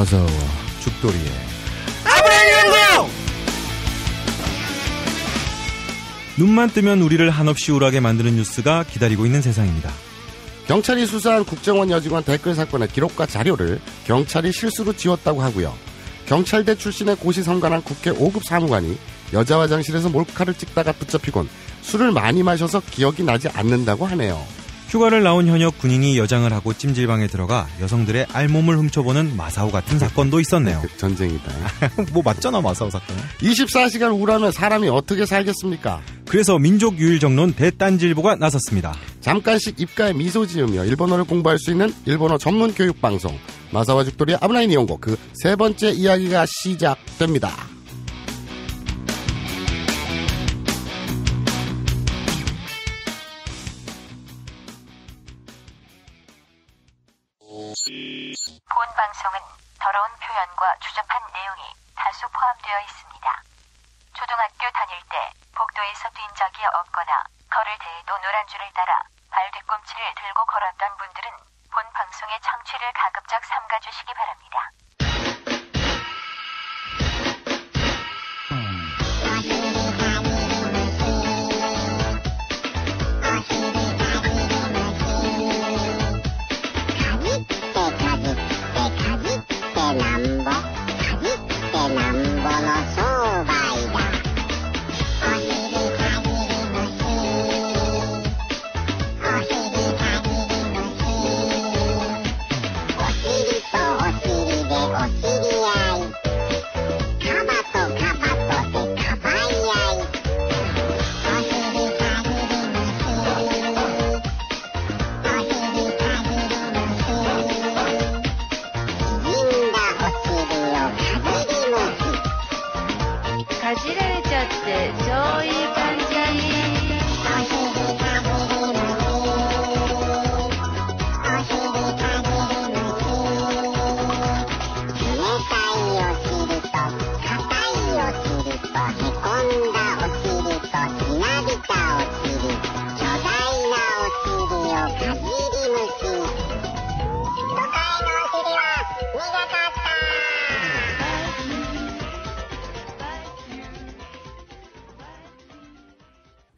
마사와 죽돌이의 아브라함 눈만 뜨면 우리를 한없이 우울하게 만드는 뉴스가 기다리고 있는 세상입니다. 경찰이 수사한 국정원 여직원 댓글 사건의 기록과 자료를 경찰이 실수로 지웠다고 하고요. 경찰대 출신의 고시 성관한 국회 5급 사무관이 여자 화장실에서 몰카를 찍다가 붙잡히곤 술을 많이 마셔서 기억이 나지 않는다고 하네요. 휴가를 나온 현역 군인이 여장을 하고 찜질방에 들어가 여성들의 알몸을 훔쳐보는 마사오 같은 사건도 있었네요. 그 전쟁이다. 뭐 맞잖아 마사오 사건. 24시간 우울하면 사람이 어떻게 살겠습니까? 그래서 민족 유일 정론 대딴질보가 나섰습니다. 잠깐씩 입가에 미소 지으며 일본어를 공부할 수 있는 일본어 전문 교육 방송 마사와 죽돌이아브라인 이용고 그 세 번째 이야기가 시작됩니다. 방송은 더러운 표현과 추접한 내용이 다수 포함되어 있습니다. 초등학교 다닐 때 복도에서 뛴 적이 없거나 걸을 때에도 노란 줄을 따라 발 뒤꿈치를 들고 걸었던 분들은 본 방송의 청취를 가급적 삼가주시기 바랍니다.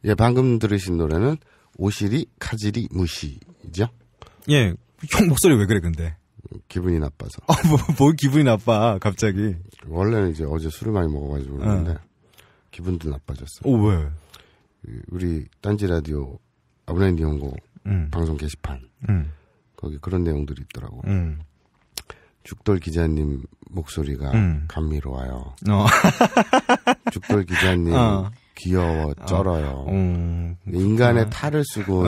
예, 방금 들으신 노래는 오시리 카지리 무시죠? 예, 형 목소리 왜 그래 근데? 기분이 나빠서. 아, 뭐, 뭐 기분이 나빠 갑자기? 원래는 이제 어제 술을 많이 먹어가지고 그런데 어. 기분도 나빠졌어. 오 어, 왜? 그 우리 딴지 라디오 아브라인 디온고 음. 방송 게시판 음. 거기 그런 내용들이 있더라고. 음. 죽돌 기자님 목소리가 음. 감미로워요. 어. 죽돌 기자님 어. 귀여워 아, 쩔어요. 음, 인간의 탈을 쓰고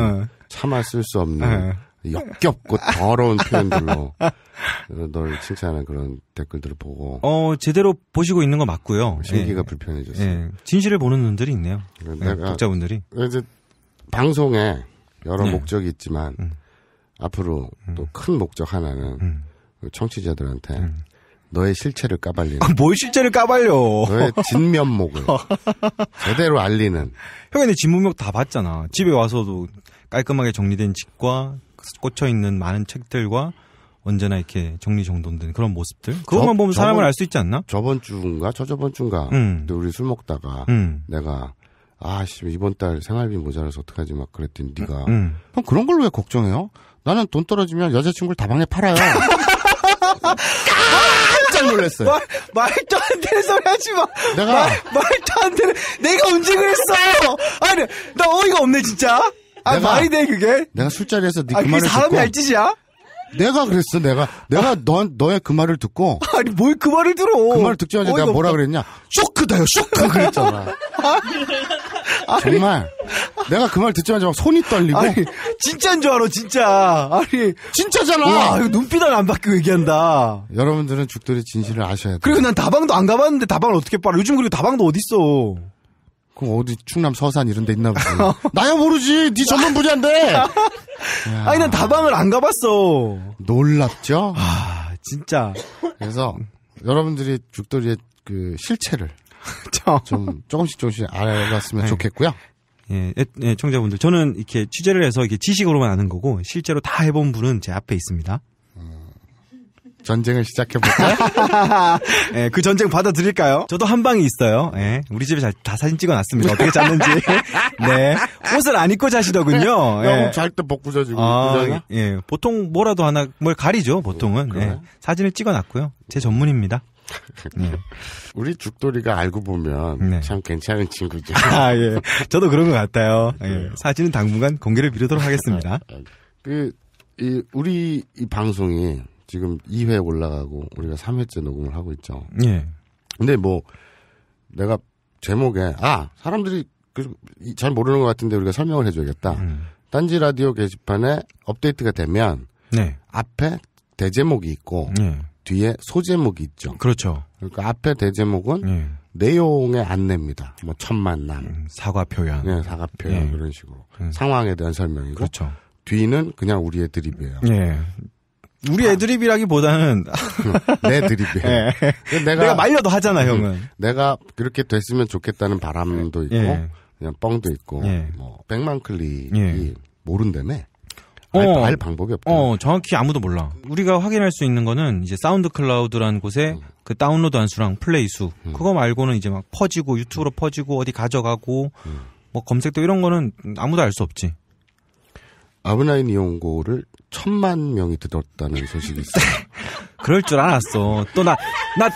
참아 어. 쓸수 없는 어. 역겹고 더러운 표현들로 널 칭찬하는 그런 댓글들을 보고 어 제대로 보시고 있는 거 맞고요. 심기가 예. 불편해졌어요. 예. 진실을 보는 눈들이 있네요. 예, 내 독자분들이 이제 방송에 여러 예. 목적이 있지만 음. 앞으로 음. 또큰 목적 하나는 음. 청취자들한테 음. 너의 실체를 까발리는. 아, 뭘 실체를 까발려? 너의 진면목을 제대로 알리는. 형이 내 진면목 다 봤잖아. 집에 와서도 깔끔하게 정리된 집과 꽂혀 있는 많은 책들과 언제나 이렇게 정리정돈된 그런 모습들 그것만 보면 사람을 알 수 있지 않나? 저번 주인가 저저번 주인가 음. 우리 술 먹다가 음. 내가 아씨 이번 달 생활비 모자라서 어떡하지 막 그랬더니 네가 음. 음. 형 그런 걸로 왜 걱정해요? 나는 돈 떨어지면 여자친구를 다방에 팔아요. 깜짝 놀랐어요. 말, 말도 안 되는 소리 하지 마. 내가 말, 말도 안 되는 내가 움직을 했어. 아니 나 어이가 없네 진짜. 아 내가, 말이 돼 그게? 내가 술자리에서 네그 아, 말을 사람이 듣 사람이 할 짓이야? 내가 그랬어, 내가. 내가 아. 넌, 너의 그 말을 듣고. 아니, 뭘 그 말을 들어. 그 말을 듣자마자 내가 뭐라 그랬냐. 쇼크다요, 쇼크! 그랬잖아. 정말. 내가 그 말 듣자마자 막 손이 떨리고. 아니, 진짜인 줄 알아, 진짜. 아니. 진짜잖아! 와, 이거 눈빛 안 바뀌고 얘기한다. 여러분들은 죽돌이 진실을 아셔야 돼. 그리고 난 다방도 안 가봤는데 다방을 어떻게 빨아. 요즘 그리고 다방도 어딨어. 그 어디 충남 서산 이런 데 있나 보지. 어. 나야 모르지. 네 전문 분야인데. 아니 난 다방을 안 가봤어. 놀랍죠? 아 진짜. 그래서 여러분들이 죽돌이의 그 실체를 좀 조금씩 조금씩 알아봤으면 네. 좋겠고요. 예, 예, 예, 청자분들 저는 이렇게 취재를 해서 이렇게 지식으로만 아는 거고 실제로 다 해본 분은 제 앞에 있습니다. 전쟁을 시작해볼까? 네, 예, 그 전쟁 받아들일까요? 저도 한 방이 있어요. 네, 우리 집에 다 사진 찍어놨습니다. 어떻게 잤는지. 네, 옷을 안 입고 자시더군요. 예. 잘때 벗고 자지고. 아, 예, 보통 뭐라도 하나 뭘 가리죠. 보통은 네, 그 사진을 찍어놨고요. 제 전문입니다. 네. 우리 죽돌이가 알고 보면 네. 참 괜찮은 친구죠. 아, 예. 저도 그런 것 같아요. 예. 사진은 당분간 공개를 미루도록 하겠습니다. 아, 아, 그, 이, 우리 이 방송이 지금 2회 올라가고 우리가 3회째 녹음을 하고 있죠. 예. 근데 뭐 내가 제목에 아 사람들이 그 잘 모르는 것 같은데 우리가 설명을 해줘야겠다. 음. 딴지 라디오 게시판에 업데이트가 되면 네. 앞에 대제목이 있고 네. 뒤에 소제목이 있죠. 그렇죠. 그러니까 앞에 대제목은 네. 내용의 안내입니다. 뭐첫 만남, 음, 사과 표현, 네, 사과 표현 예. 이런 식으로 음. 상황에 대한 설명이고 그렇죠. 뒤는 그냥 우리의 드립이에요. 예. 우리 아. 애드립이라기보다는 그, 내 드립이에요. 네. 그 내가, 내가, 말려도 하잖아 형은. 음, 내가 그렇게 됐으면 좋겠다는 바람도 있고 예. 그냥 뻥도 있고 예. 뭐 백만 클릭이 예. 모른다며. 어. 알, 어, 알 방법이 없다. 어, 정확히 아무도 몰라. 우리가 확인할 수 있는 거는 이제 사운드 클라우드라는 곳에 음. 그 다운로드 한 수랑 플레이 수. 음. 그거 말고는 이제 막 퍼지고 유튜브로 음. 퍼지고 어디 가져가고 음. 뭐 검색도 이런 거는 아무도 알 수 없지. 아브나인 이용고를 천만 명이 들었다는 소식이 있어. 요 그럴 줄 알았어. 또 나, 나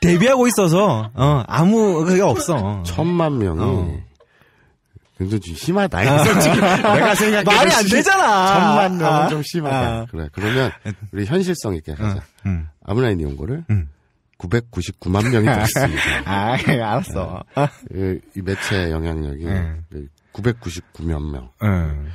데뷔하고 있어서, 어, 아무, 그게 없어. 천만 명이. 어. 굉장히 심하다. 아, 내가 생각해. 말이 안 되잖아. 천만 명은 아. 좀 심하다. 아. 그래. 그러면, 음. 우리 현실성 있게 하자. 어, 음. 아무나인 이용고를. 음. 999만 명이 들었습니다. 아, 예, 알았어. 아, 어. 이, 그, 이 매체 영향력이 음. 9 9 9 몇 명. 음.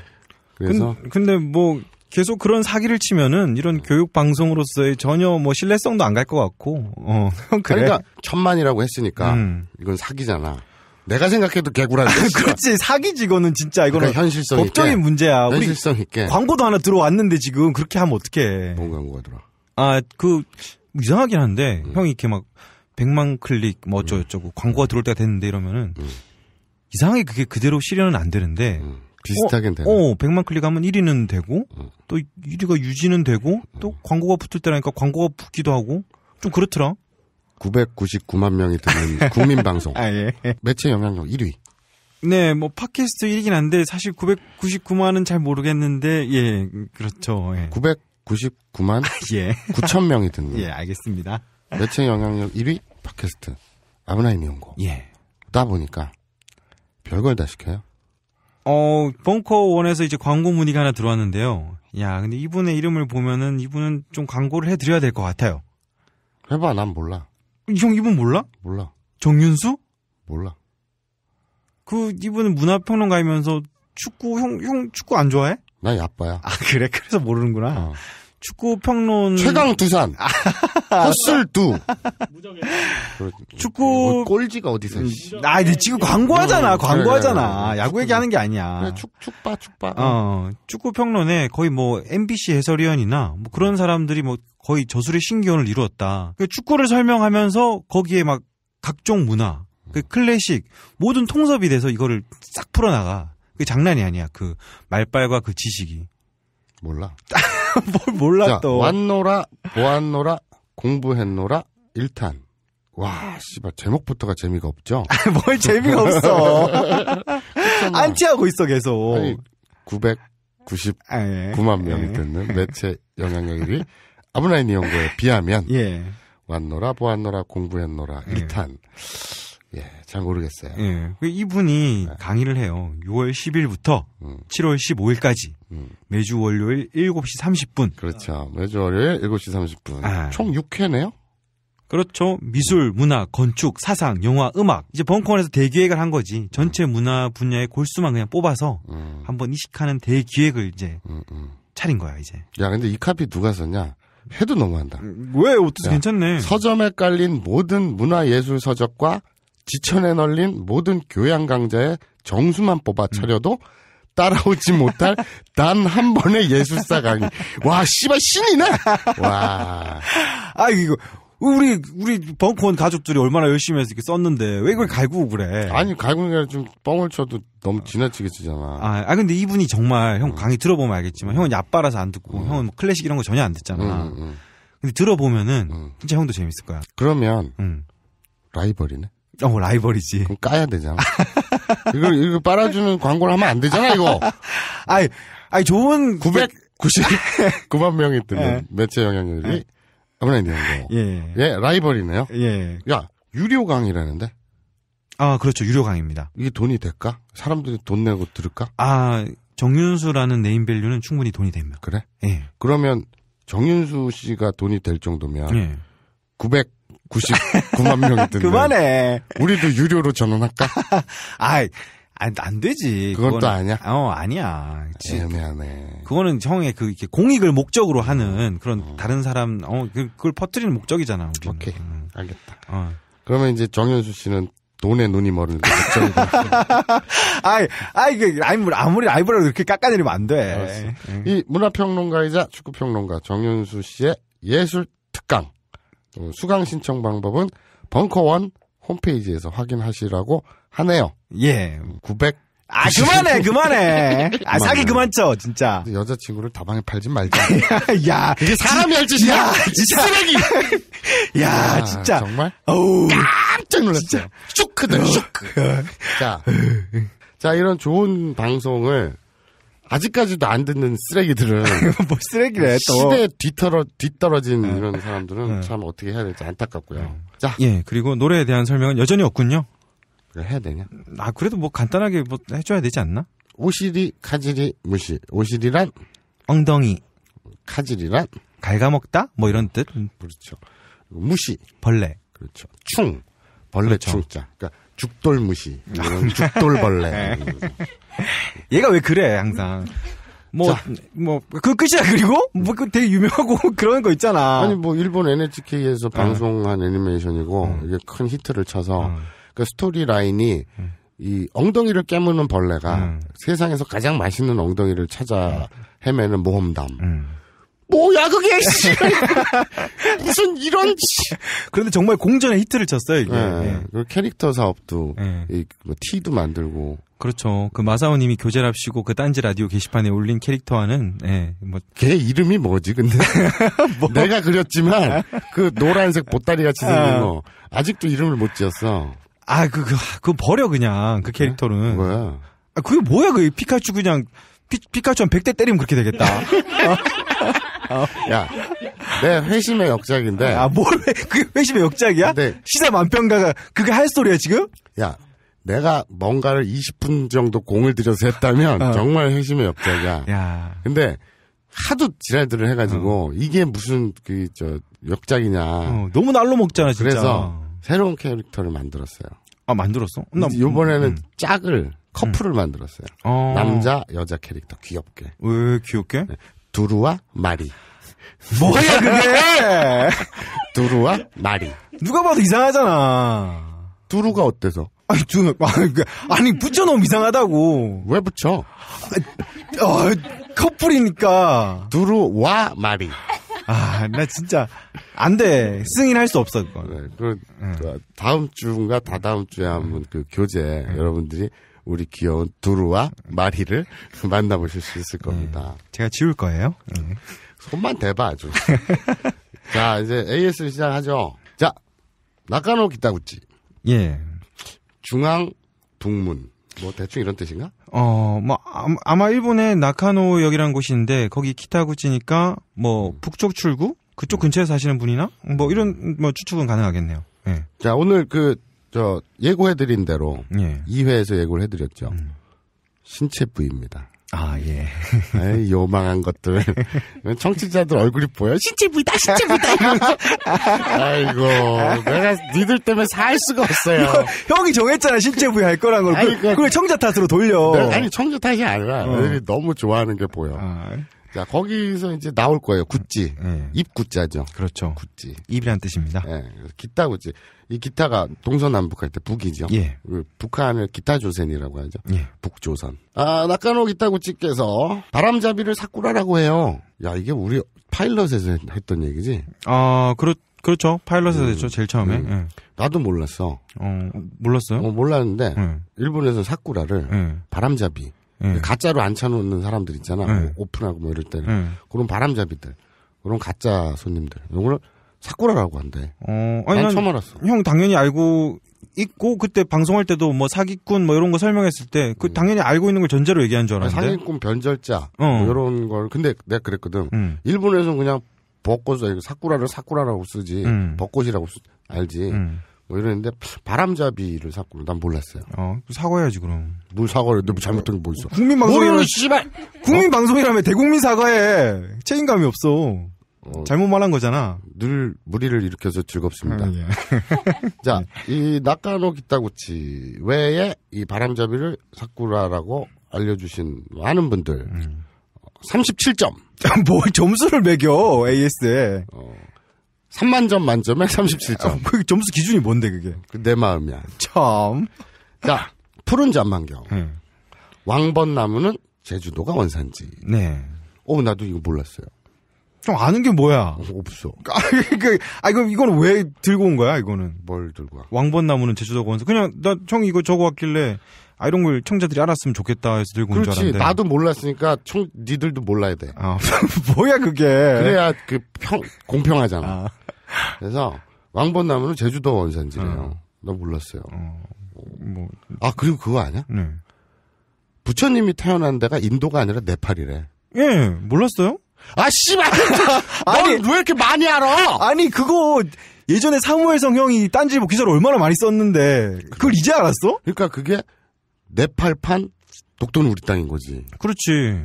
그래서 근, 근데 뭐 계속 그런 사기를 치면은 이런 교육 방송으로서의 전혀 뭐 신뢰성도 안 갈 것 같고 어 그래. 그러니까 천만이라고 했으니까 음. 이건 사기잖아. 내가 생각해도 개구라는 아, 그렇지 사기지 이거는 진짜 이거는 그러니까 현실성 법적인 있게. 문제야. 현실성 있게 광고도 하나 들어왔는데 지금 그렇게 하면 어떡해. 뭔 광고가 들어? 아그 이상하긴 한데 음. 형이 이렇게 막 100만 클릭 뭐 어쩌고 저쩌고 음. 광고가 들어올 때가 됐는데 이러면은 음. 이상하게 그게 그대로 실현은 안 되는데. 음. 비슷하게 어, 되네. 어, 100만 클릭하면 1위는 되고 음. 또 1위가 유지는 되고 또 음. 광고가 붙을 때라니까 광고가 붙기도 하고 좀 그렇더라. 999만 명이 듣는 국민 방송. 아, 예. 매체 영향력 1위. 네, 뭐 팟캐스트 1위긴 한데 사실 999만은 잘 모르겠는데 예, 그렇죠. 예. 999만 아, 예. 9천 명이 듣는. 예, 알겠습니다. 매체 영향력 1위 팟캐스트 아브나인 미용 거. 예. 다 보니까 별걸 다 시켜요. 어, 벙커원에서 이제 광고 문의가 하나 들어왔는데요. 야, 근데 이분의 이름을 보면은 이분은 좀 광고를 해드려야 될 것 같아요. 해봐, 난 몰라. 형, 이분 몰라? 몰라. 정윤수? 몰라. 그, 이분은 문화평론가이면서 축구, 형, 형 축구 안 좋아해? 나 야빠야. 아, 그래? 그래서 모르는구나. 어. 축구 평론 최강 두산 헛슬두 축구 뭐 꼴지가 어디서 음, 아 근데 지금 광고하잖아 어, 광고하잖아 그래, 네, 네, 네. 야구 얘기하는 게 아니야 그래, 축 축바 축바 어 축구 평론에 거의 뭐 MBC 해설위원이나 뭐 그런 사람들이 뭐 거의 저술의 신기원을 이루었다 그 축구를 설명하면서 거기에 막 각종 문화 그 클래식 모든 통섭이 돼서 이거를 싹 풀어나가 그 장난이 아니야 그 말빨과 그 지식이 몰라 뭘 몰라 자, 또. 왔노라, 보았노라, 공부했노라, 1탄. 와, 씨발, 제목부터가 재미가 없죠? 뭘 재미가 없어. 안치하고 있어, 계속. 아니, 999만 아, 예. 명이 듣는 매체 영향력 1위. 아브나인 이용고에 비하면. 예. 왔노라, 보았노라, 공부했노라, 1탄. 예. 에이. 예, 잘 모르겠어요. 예. 이분이 네. 강의를 해요. 6월 10일부터 음. 7월 15일까지 음. 매주 월요일 7시 30분. 그렇죠. 매주 월요일 7시 30분. 아. 총 6회네요? 그렇죠. 미술, 음. 문화, 건축, 사상, 영화, 음악. 이제 벙커원에서 대기획을 한 거지. 전체 음. 문화 분야의 골수만 그냥 뽑아서 음. 한번 이식하는 대기획을 이제 음, 차린 거야, 이제. 야, 근데 이 카피 누가 썼냐? 해도 너무한다. 왜? 어떻게 괜찮네. 서점에 깔린 모든 문화예술 서적과 지천에 널린 모든 교양 강좌의 정수만 뽑아 차려도 따라오지 못할 단 한 번의 예술사 강의. 와, 씨발 신이네. 와. 아 이거 우리 우리 벙커원 가족들이 얼마나 열심히 해서 이렇게 썼는데 왜 이걸 갈구고 그래? 아니 갈구는 그냥 좀 뻥을 쳐도 너무 지나치게 치잖아. 아, 아 근데 이분이 정말 형 음. 강의 들어보면 알겠지만 형은 얕바라서 안 듣고 음. 형은 뭐 클래식 이런 거 전혀 안 듣잖아. 음, 음, 음. 근데 들어보면은 진짜 형도 재밌을 거야. 그러면 라이벌이네. 어, 라이벌이지. 그럼 까야 되잖아. 이거, 이거 빨아주는 광고를 하면 안 되잖아, 이거. 아이, 아이, 좋은. 999만 0 명이 뜨는 예. 매체 영향력이 아무나 예. 있는 거. 예. 예, 라이벌이네요. 예. 야, 유료 강이라는데 아, 그렇죠. 유료 강입니다 이게 돈이 될까? 사람들이 돈 내고 들을까? 아, 정윤수라는 네임밸류는 충분히 돈이 됩니다. 그래? 예. 그러면 정윤수 씨가 돈이 될 정도면 예. 900 99만 명이던데. 그만해. 우리도 유료로 전원할까? 아이, 안, 안 되지. 그건 그또 아니야? 어, 아니야. 그치? 애매하네. 그거는 형의 그, 이렇게 공익을 목적으로 음. 하는 그런 어. 다른 사람, 어, 그, 그걸 퍼뜨리는 목적이잖아. 우리는. 오케이. 응. 음. 알겠다. 어. 그러면 이제 정현수 씨는 돈에 눈이 멀은 아이, 아이, 그, 뭐, 아무리, 아무리 라이브라도 이렇게 깎아내리면 안 돼. 응. 예. 이 문화평론가이자 축구평론가 정현수 씨의 예술 특강. 어, 수강 신청 방법은 벙커원 홈페이지에서 확인하시라고 하네요. 예. 900. 아, 그만해, 그만해. 아, 사기 그만 쳐, 진짜. 여자친구를 다방에 팔지 말자. 야. 이게 사람이 할 짓이야? 야, 진짜. 쓰레기! 야, 야, 아, 진짜. 정말? 어우. 깜짝 놀랐어요. 쇼크들, 어. 쇼크. 어. 자. 자, 이런 좋은 방송을 아직까지도 안 듣는 쓰레기들은 뭐 쓰레기래 또시대 뒤떨어 뒤떨어진 네. 이런 사람들은 네. 참 어떻게 해야 될지 안타깝고요. 네. 자, 예 그리고 노래에 대한 설명은 여전히 없군요. 그래 해야 되냐? 아 그래도 뭐 간단하게 뭐 해줘야 되지 않나? 오시리 카지리 무시 오시리란 엉덩이 카지리란 갉아먹다 뭐 이런 뜻 그렇죠 무시 벌레 그렇죠 충 벌레 그렇죠. 충자 그러니까 죽돌무시, 죽돌벌레. 네. 얘가 왜 그래 항상. 뭐, 뭐, 그 끝이야, 그리고? 뭐, 그 되게 유명하고 그런 거 있잖아. 아니, 뭐, 일본 NHK에서 네. 방송한 애니메이션이고, 음. 이게 큰 히트를 쳐서, 음. 그 스토리 라인이, 음. 이 엉덩이를 깨무는 벌레가 음. 세상에서 가장 맛있는 엉덩이를 찾아 헤매는 모험담. 음. 뭐야 그게 씨. 무슨 이런 씨. 그런데 정말 공전에 히트를 쳤어요 이게. 네, 네. 캐릭터 사업도 네. 이, 티도 뭐 만들고. 그렇죠. 그 마사오님이 교재랍시고 그 딴지 라디오 게시판에 올린 캐릭터와는 예, 뭐걔 이름이 뭐지 근데 뭐? 내가 그렸지만 그 노란색 보따리 같이 아. 생긴 거 아직도 이름을 못 지었어. 아 그그 그, 그 버려 그냥 그 네? 캐릭터는. 뭐야? 아 그게 뭐야 그 피카츄 그냥 피, 피카츄한 100대 때리면 그렇게 되겠다. 어? 야, 내 회심의 역작인데. 아, 뭘, 회, 그게 회심의 역작이야? 근 시사 만평가가 그게 할 소리야, 지금? 야, 내가 뭔가를 20분 정도 공을 들여서 했다면 어. 정말 회심의 역작이야. 야. 근데 하도 지랄들을 해가지고 어. 이게 무슨 그 저 역작이냐. 어, 너무 날로 먹잖아 진짜. 그래서 새로운 캐릭터를 만들었어요. 아 만들었어? 나 이번에는 음. 짝을 커플을 음. 만들었어요. 어. 남자 여자 캐릭터 귀엽게. 왜 귀엽게? 네. 두루와 마리. 뭐야 그게? 두루와 마리. 누가 봐도 이상하잖아. 두루가 어때서? 아니, 두, 아, 그러니까 아니, 붙여놓으면 이상하다고. 왜 붙여? 아, 어, 커플이니까. 두루와 마리. 아, 나 진짜, 안 돼. 승인 할수 없어, 그건. 네, 그, 응. 다음 주인가 다다음 주에 한번 그 교재, 응. 네. 여러분들이 우리 귀여운 두루와 마리를 만나보실 수 있을 겁니다. 음, 제가 지울 거예요. 음. 손만 대봐 아주. 자 이제 AS 시작하죠. 자 낙가노 기타구찌. 예. 중앙 북문. 뭐 대충 이런 뜻인가? 어, 뭐 아마 일본의 나카노역이라는 곳인데 거기 기타구치니까 뭐 음. 북쪽 출구 그쪽 근처에 사시는 분이나 뭐 이런 뭐 추측은 가능하겠네요. 예. 자 오늘 그저 예고해드린 대로 예. 2회에서 예고를 해드렸죠. 음. 신체 부입니다아 예. 에이, 요망한 것들 청취자들 얼굴이 보여 신체 부이다 신체 부위다 아이고 내가 니들 때문에 살 수가 없어요. 형, 형이 정했잖아 신체 부위 할 거란 걸. 아니, 그 그걸 청자 탓으로 돌려. 네, 아니 청자 탓이 아니라 어. 애들이 너무 좋아하는 게 보여. 아. 자, 거기서 이제 나올 거예요. 굿지. 네. 음. 음. 입굿자죠. 그렇죠. 굿지. 입이란 뜻입니다. 예. 네. 기타 굿지. 이 기타가 동서남북할 때 북이죠. 예. 북한을 기타 조선이라고 하죠. 예. 북조선. 아, 낙가노 기타 굿지께서 바람잡이를 사쿠라라고 해요. 야, 이게 우리 파일럿에서 했던 얘기지? 아, 그렇 그렇죠. 파일럿에서 음, 했죠. 제일 처음에. 음. 예. 나도 몰랐어. 어, 몰랐어요? 어, 몰랐는데 예. 일본에서 사쿠라를 예. 바람잡이 예. 가짜로 앉혀놓는 사람들 있잖아. 예. 뭐 오픈하고 뭐 이럴 때는. 예. 그런 바람잡이들. 그런 가짜 손님들. 이거 사쿠라라고 한대. 어, 아니, 난 처음 알았어. 형 당연히 알고 있고 그때 방송할 때도 뭐 사기꾼 뭐 이런 거 설명했을 때그 음. 당연히 알고 있는 걸 전제로 얘기한 줄 알았는데. 사기꾼 변절자 어. 뭐 이런 걸 근데 내가 그랬거든. 음. 일본에서는 그냥 벚꽃 사쿠라를 사쿠라라고 쓰지 음. 벚꽃이라고 쓰, 알지. 음. 뭐 이러는데 바람잡이를 샀고 난 몰랐어요. 어 사과해야지 그럼. 뭘 사과를? 내 잘못한 게뭐 있어? 국민 방송이라며 씨발 국민 어? 방송이라며 대국민 사과해 책임감이 없어. 어, 잘못 말한 거잖아. 늘 무리를 일으켜서 즐겁습니다. 아, 예. 자, 이 나카노 기타구치 외에 이 바람잡이를 사쿠라라고 알려주신 많은 분들 음. 37점. 뭐 점수를 매겨 AS에. 어. 3만 점 만점에 37점. 아, 그 점수 기준이 뭔데 그게? 그 내 마음이야. 참. 자, 푸른 잠만경. 음. 네. 왕벚나무는 제주도가 원산지. 네. 어, 나도 이거 몰랐어요. 좀 아는 게 뭐야? 어, 없어. 아, 그, 그, 아, 이거, 이건 왜 들고 온 거야, 이거는? 뭘 들고 와? 왕벚나무는 제주도가 원산 그냥, 나, 형 이거 저거 왔길래, 아 이런 걸 청자들이 알았으면 좋겠다 해서 들고 온 줄 알았는데. 나도 몰랐으니까 총, 니들도 몰라야 돼. 아, 뭐야 그게. 그래야 그 평 공평하잖아. 아. 그래서 왕벚나무는 제주도 원산지래요. 어. 나 몰랐어요. 어, 뭐. 아 그리고 그거 아냐? 네. 부처님이 태어난 데가 인도가 아니라 네팔이래. 예, 몰랐어요? 아 씨발. 아니 왜 이렇게 많이 알아? 아니 그거 예전에 사무엘성 형이 딴지보 기사를 얼마나 많이 썼는데 그걸 그래. 이제 알았어? 그러니까 그게 네팔판 독도는 우리 땅인 거지. 그렇지.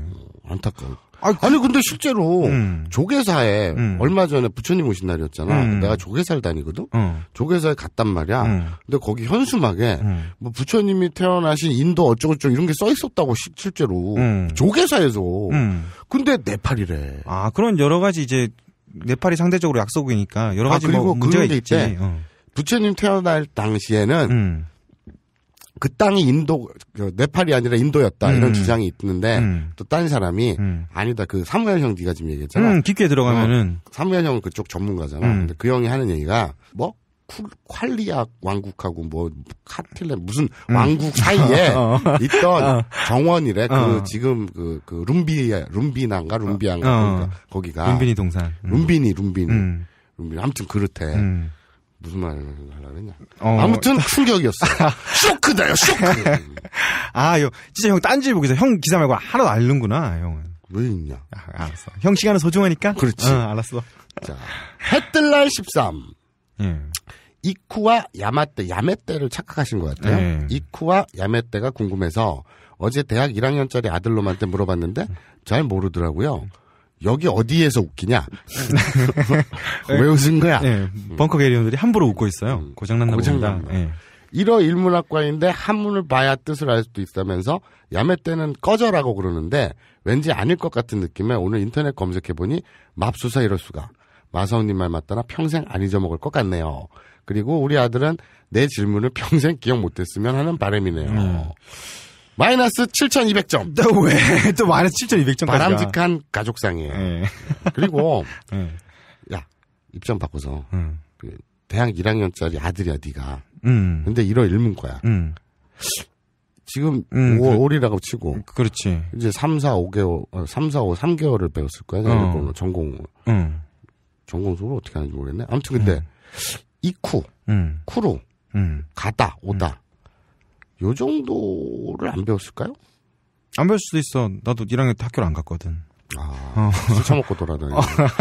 안타까워. 아, 아니, 아니 그- 근데 실제로 음. 조계사에 음. 얼마 전에 부처님 오신 날이었잖아. 음. 내가 조계사를 다니거든. 어. 조계사에 갔단 말이야. 음. 근데 거기 현수막에 음. 뭐 부처님이 태어나신 인도 어쩌고저쩌고 이런 게 써 있었다고 시, 실제로 음. 조계사에서. 근데 네팔이래. 아 그런 여러 가지 이제 네팔이 상대적으로 약속이니까 여러 아, 가지 아, 그리고 뭐 문제가 있지. 어. 부처님 태어날 당시에는. 그 땅이 인도 그 네팔이 아니라 인도였다 음. 이런 주장이 있는데 음. 또딴 사람이 음. 아니다 그 사무현 형 네가 지금 얘기했잖아 음, 깊게 들어가면은 어, 사무현 형은 그쪽 전문가잖아 음. 근데 그 형이 하는 얘기가 뭐 콸리아 왕국하고 뭐 카틀레 무슨 음. 왕국 사이에 어. 있던 어. 정원이래 그 어. 지금 그, 그 룸비 에 룸비난가 룸비안가 그러니까 거기가 어. 룸비니 동산 룸비니 룸비니 룸비니 아무튼 그렇대 무슨 말을 하려고 했냐. 어. 아무튼 충격이었어. 쇼크다요, 쇼크! 아, 요, 진짜 형 딴지 보기서 형 기사 말고 하나도 알는구나, 형은. 왜 있냐. 아, 알았어. 형 시간은 소중하니까? 그렇지. 어, 알았어. 자, 헤뜰날 13. 음. 이쿠와 야마떼, 야메떼를 착각하신 것 같아요. 음. 이쿠와 야메떼가 궁금해서 어제 대학 1학년짜리 아들놈한테 물어봤는데 잘 모르더라고요. 여기 어디에서 웃기냐? 왜 웃은 거야? 네, 벙커 게리온들이 함부로 웃고 있어요. 음. 고장났나 고장났나. 봅다 네. 예. 일어 일문학과인데 한문을 봐야 뜻을 알 수도 있다면서 야매 때는 꺼져라고 그러는데 왠지 아닐 것 같은 느낌에 오늘 인터넷 검색해보니 맙수사 이럴 수가. 마성님 말 맞다나 평생 안 잊어먹을 것 같네요. 그리고 우리 아들은 내 질문을 평생 기억 못했으면 하는 바람이네요. 음. 마이너스 7,200점. 또 왜? 또 마이너스 7 2 0 0점 바람직한 가족상이에요. 네. 그리고, 네. 야, 입점 바꿔서, 음. 그 대학 1학년짜리 아들이야, 네가 음. 근데 1월 1문 거야. 음. 지금 음, 5월이라고 5 치고. 그렇지. 이제 3, 4, 5개월, 3, 4, 5, 3개월을 배웠을 거야. 어. 전공. 음. 전공 수업을 어떻게 하는지 모르겠네. 아무튼 근데, 음. 이쿠, 음. 쿠루, 음. 가다, 오다. 요 정도를 안 배웠을까요? 안 배울 수도 있어. 나도 1학년 때 학교를 안 갔거든. 아, 술 처먹고 돌아다니알겠습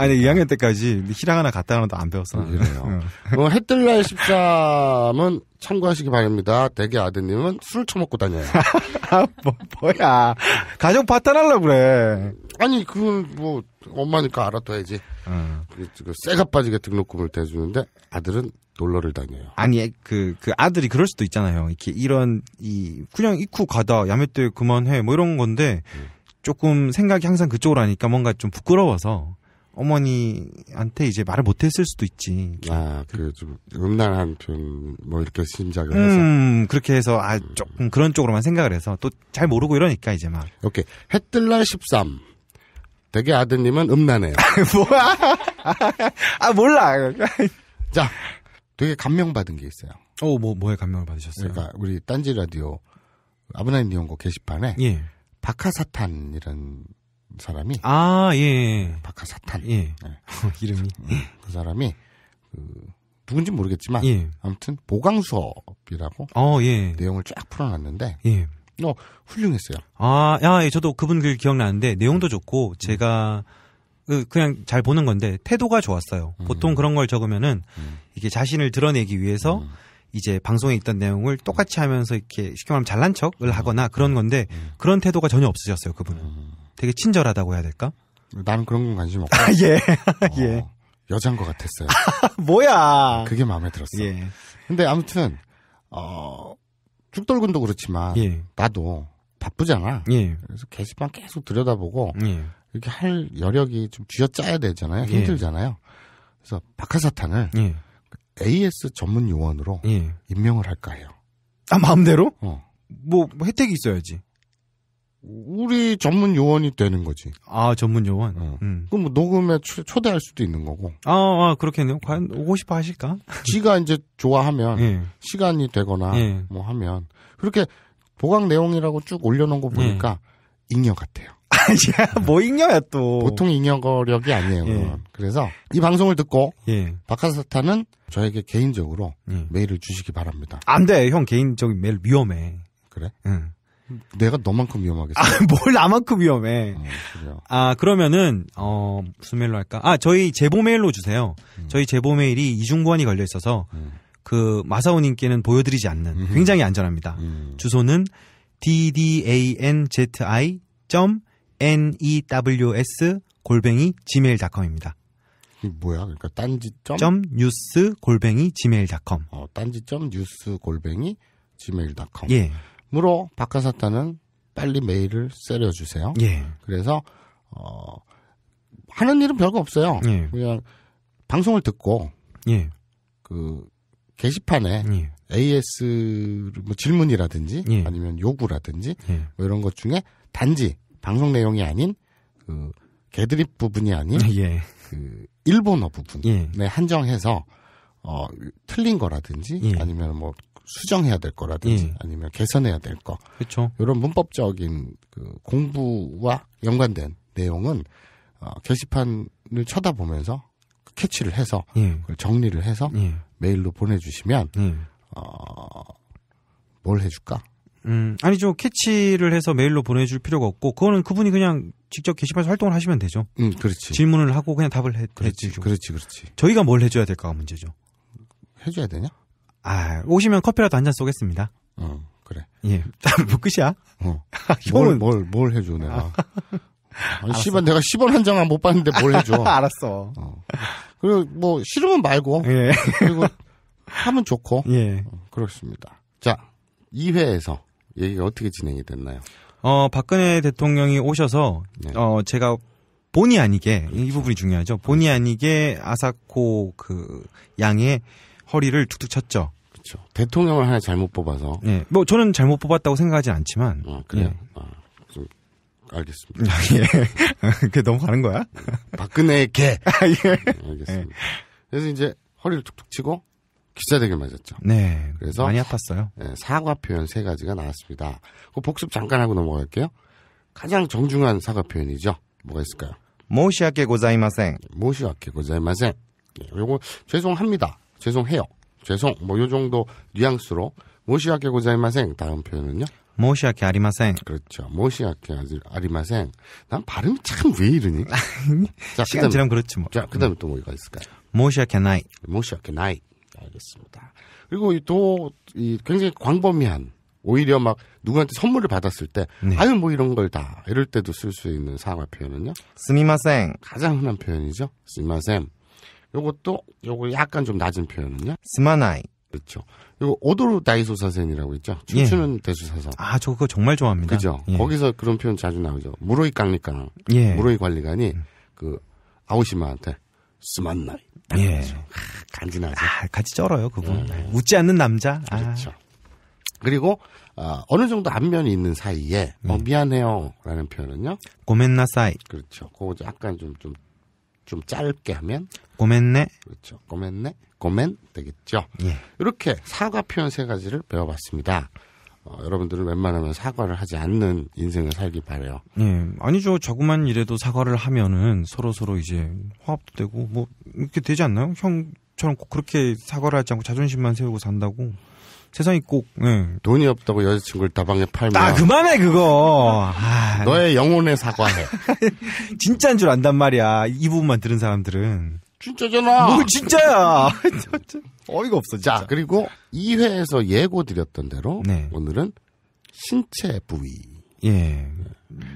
아니, 2학년 때까지 히라가나 갔다가도 안 배웠어. 아, 그래요. 어, 해뜰날 13은 참고하시기 바랍니다. 대개 아드님은 술 처먹고 다녀요. 아, 뭐, 뭐야. 가족 파탄하려고 그래. 아니, 그건 뭐, 엄마니까 알아둬야지. 어. 그, 그, 쇠가 빠지게 등록금을 대주는데 아들은 놀러를 다녀요. 아니 그그 그 아들이 그럴 수도 있잖아요. 이렇게 이런 이 그냥 입구 가다 야매 때 그만해 뭐 이런 건데 음. 조금 생각이 항상 그쪽으로 하니까 뭔가 좀 부끄러워서 어머니한테 이제 말을 못했을 수도 있지. 아, 그좀 음란한 표뭐 이렇게 심작을 해서 음, 그렇게 해서 아 음. 조금 그런 쪽으로만 생각을 해서 또 잘 모르고 이러니까 이제 막. 오케이 햇뜰날 13. 되게 아드님은 음란해요. 뭐야? 아 몰라. 자 되게 감명받은 게 있어요. 어, 뭐, 뭐에 감명을 받으셨어요? 그러니까 우리 딴지 라디오 아브나인 니온고 게시판에 예. 박하사탄 이런 사람이 아, 예. 예. 예. 네, 박하사탄. 예. 네. 어, 이름이 음, 그 사람이 그 누군지 모르겠지만 예. 아무튼 보강 수업이라고 어, 예. 내용을 쫙 풀어놨는데 예. 어, 훌륭했어요. 아, 야, 예, 저도 그분 글 기억나는데 내용도 좋고 음. 제가 음. 그, 그냥 잘 보는 건데 태도가 좋았어요. 음. 보통 그런 걸 적으면은 음. 이게 자신을 드러내기 위해서 음. 이제 방송에 있던 내용을 똑같이 하면서 이렇게 쉽게 말하면 잘난 척을 음. 하거나 그런 건데 음. 음. 그런 태도가 전혀 없으셨어요 그분은. 되게 친절하다고 해야 될까? 나는 그런 건 관심 없고. 아, 예. 어, 예. 여잔것 같았어요. 뭐야. 그게 마음에 들었어. 예. 근데 아무튼 어 쭉돌군도 그렇지만 예. 나도 바쁘잖아. 예. 그래서 게시판 계속 들여다보고. 예. 이렇게 할 여력이 좀 쥐어짜야 되잖아요. 예. 힘들잖아요. 그래서 박하사탄을 예. AS 전문 요원으로 예. 임명을 할까 해요. 아 마음대로? 어. 뭐, 뭐 혜택이 있어야지. 우리 전문 요원이 되는 거지. 아, 전문 요원? 어. 음. 그럼 뭐 녹음에 초, 대할 수도 있는 거고. 아, 아, 그렇겠네요. 과연 오고 싶어 하실까? 지가 이제 좋아하면, 예. 시간이 되거나, 예. 뭐 하면, 그렇게 보강 내용이라고 쭉 올려놓은 거 보니까, 예. 잉여 같아요. 아니야, 뭐 잉여야 또. 보통 잉여거력이 아니에요. 예. 그래서 이 방송을 듣고 예. 박하사타는 저에게 개인적으로 예. 메일을 주시기 바랍니다. 안 돼, 형 개인적인 메일 위험해. 그래? 응. 예. 내가 너만큼 위험하겠어. 아, 뭘 나만큼 위험해. 어, 아, 그러면은, 어, 무슨 메일로 할까? 아, 저희 제보 메일로 주세요. 음. 저희 제보 메일이 이중구원이 걸려 있어서, 음. 그, 마사오님께는 보여드리지 않는, 음. 굉장히 안전합니다. 음. 주소는 ddanzi.com news 골뱅이 gmail.com입니다. 뭐야? 그러니까 딴지점 점 뉴스 골뱅이 gmail.com. 어, 딴지점 뉴스 골뱅이 gmail.com. 예. 무로 박하사탄은 빨리 메일을 썰려 주세요. 예. 그래서 어 하는 일은 별거 없어요. 예. 그냥 방송을 듣고 예. 그 게시판에 예. AS 뭐 질문이라든지 예. 아니면 요구라든지 예. 뭐 이런 것 중에 단지 방송 내용이 아닌 그 개드립 부분이 아닌 예. 그 일본어 부분에 예. 한정해서 어 틀린 거라든지 예. 아니면 뭐 수정해야 될 거라든지 예. 아니면 개선해야 될 거. 그렇죠. 이런 문법적인 그 공부와 연관된 내용은 어, 게시판을 쳐다보면서 캐치를 해서 예. 그걸 정리를 해서 예. 메일로 보내주시면 어, 뭘 해줄까? 음, 아니죠. 캐치를 해서 메일로 보내줄 필요가 없고, 그거는 그분이 그냥 직접 게시판에서 활동을 하시면 되죠. 음, 그렇지. 질문을 하고 그냥 답을 해, 그렇지, 해주죠. 그렇지, 그렇지. 저희가 뭘 해줘야 될까가 문제죠. 해줘야 되냐? 아, 오시면 커피라도 한 잔 쏘겠습니다. 어, 그래. 예. 뭐 끝이야? 어. 아, 뭘, 뭘, 뭘 해줘, 내가. 아, 아니, 씨발, 내가 10원 한 장만 못 봤는데 뭘 해줘. 알았어. 어. 그리고 뭐, 싫으면 말고. 예. 그리고 하면 좋고. 예. 어, 그렇습니다. 자, 2회에서 얘기가 어떻게 진행이 됐나요? 어, 박근혜 대통령이 오셔서 네. 어, 제가 본의 아니게 그렇죠. 이 부분이 중요하죠. 본의 그렇죠. 아니게 아사코 그 양의 허리를 툭툭 쳤죠. 그렇죠. 대통령을 하나 잘못 뽑아서. 네. 뭐 저는 잘못 뽑았다고 생각하진 않지만. 아, 그래요. 네. 아, 좀 알겠습니다. 아, 예. 그게 너무 가는 거야? 박근혜의 개. 아, 예. 네, 알겠습니다. 예. 그래서 이제 허리를 툭툭 치고 기자되게 맞았죠. 네. 그래서 많이 아팠어요. 네, 사과 표현 세 가지가 나왔습니다. 그 복습 잠깐 하고 넘어갈게요. 가장 정중한 사과 표현이죠. 뭐가 있을까요? 모시아케 고자이마센 모시아케 고자이마센 예, 요거 죄송합니다. 죄송해요. 죄송. 뭐요 정도 뉘앙스로 모시아케 고자이마센 다음 표현은요? 모시아케 아리마센 그렇죠. 모시아케 아리마센난 발음이 참 왜 이러니? 자, 시간 그 지나면 그렇지 뭐. 자, 그다음에 음. 또 뭐가 있을까요? 모시아케 나이. 모시아케 나이. 알겠습니다. 그리고 또 굉장히 광범위한 오히려 막 누구한테 선물을 받았을 때 네. 아유 뭐 이런 걸 다 이럴 때도 쓸 수 있는 상황 표현은요. 스미마셍 가장 흔한 표현이죠. 스미마셍. 요것도 요거 약간 좀 낮은 표현은요. 스마나이. 그렇죠. 그리 오도로 다이소 사센이라고 있죠. 예. 춤추는 예. 대수사선. 아, 저 그거 정말 좋아합니다. 그죠. 예. 거기서 그런 표현 자주 나오죠. 무로이 깡리깡. 예. 무로이 관리관이 음. 그 아오시마한테 스만나이 딱 예. 아, 간지나죠. 아, 같이 쩔어요, 그분. 음, 네. 웃지 않는 남자. 아. 그렇죠. 아. 그리고 어, 어느 정도 안면이 있는 사이에 어, 음. 어, 미안해요라는 표현은요. 고멘나사이. 그렇죠. 그거 약간 좀 좀 좀, 짧게 하면 고멘네. 그렇죠. 고멘네. 고멘 되겠죠. 예. 이렇게 사과 표현 세 가지를 배워봤습니다. 어, 여러분들은 웬만하면 사과를 하지 않는 인생을 살기 바래요. 예, 아니죠. 자그만일래도 사과를 하면은 서로 서로 이제 화합도 되고 뭐 이렇게 되지 않나요? 형처럼 꼭 그렇게 사과를 하지 않고 자존심만 세우고 산다고 세상이 꼭 예. 돈이 없다고 여자친구를 다방에 팔면 아 그만해 그거. 아. 너의 영혼에 사과해. 진짜인 줄 안단 말이야. 이 부분만 들은 사람들은. 진짜잖아. 뭘 진짜야. 어이가 없어. 진짜. 자, 그리고 2회에서 예고 드렸던 대로 네. 오늘은 신체 부위. 예.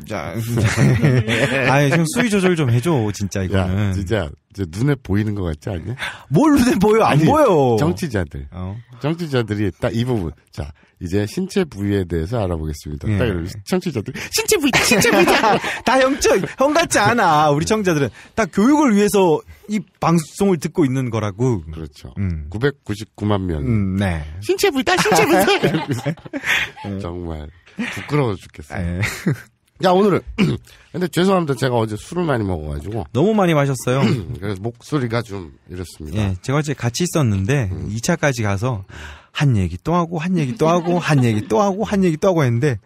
자, 아 지금 수위 조절 좀 해줘, 진짜 이거는. 야, 진짜 눈에 보이는 것 같지 않냐? 뭘 눈에 보여? 안 아니, 보여. 정치자들, 어. 정치자들이 딱 이 부분. 자, 이제 신체 부위에 대해서 알아보겠습니다. 예. 딱 청취자들 신체 부위, 신체 부위다. 다 형처 형 같지 않아. 우리 청자들은 다 교육을 위해서 이 방송을 듣고 있는 거라고. 그렇죠. 음. 999만 명. 음, 네. 신체 부위다, 신체 부위다. 네. 정말 부끄러워 죽겠어요. 네. 야, 오늘은. 근데 죄송합니다. 제가 어제 술을 많이 먹어가지고. 너무 많이 마셨어요. 그래서 목소리가 좀 이렇습니다. 예, 제가 어제 같이 있었는데, 음. 2차까지 가서 한 얘기 또 하고, 한 얘기 또 하고, 한 얘기 또 하고, 한 얘기 또 하고 했는데,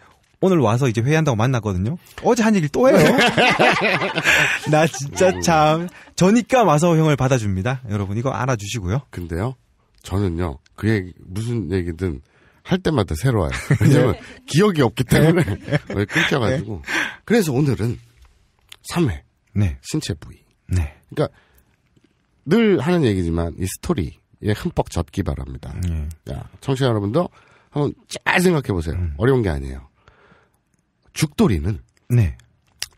오늘 와서 이제 회의한다고 만났거든요. 어제 한얘기또 해요. 나 진짜 음. 참. 저니까 와서 형을 받아줍니다. 여러분, 이거 알아주시고요. 근데요, 저는요, 그 얘기, 무슨 얘기든 할 때마다 새로워요. 왜냐면 네. 기억이 없기 때문에 네. 끊겨가지고. 네. 그래서 오늘은 3회. 네. 신체 부위. 네. 그러니까 늘 하는 얘기지만 이 스토리에 흠뻑 젖기 바랍니다. 네. 야, 청취자 여러분도 한번 잘 생각해 보세요. 음. 어려운 게 아니에요. 죽돌이는 네.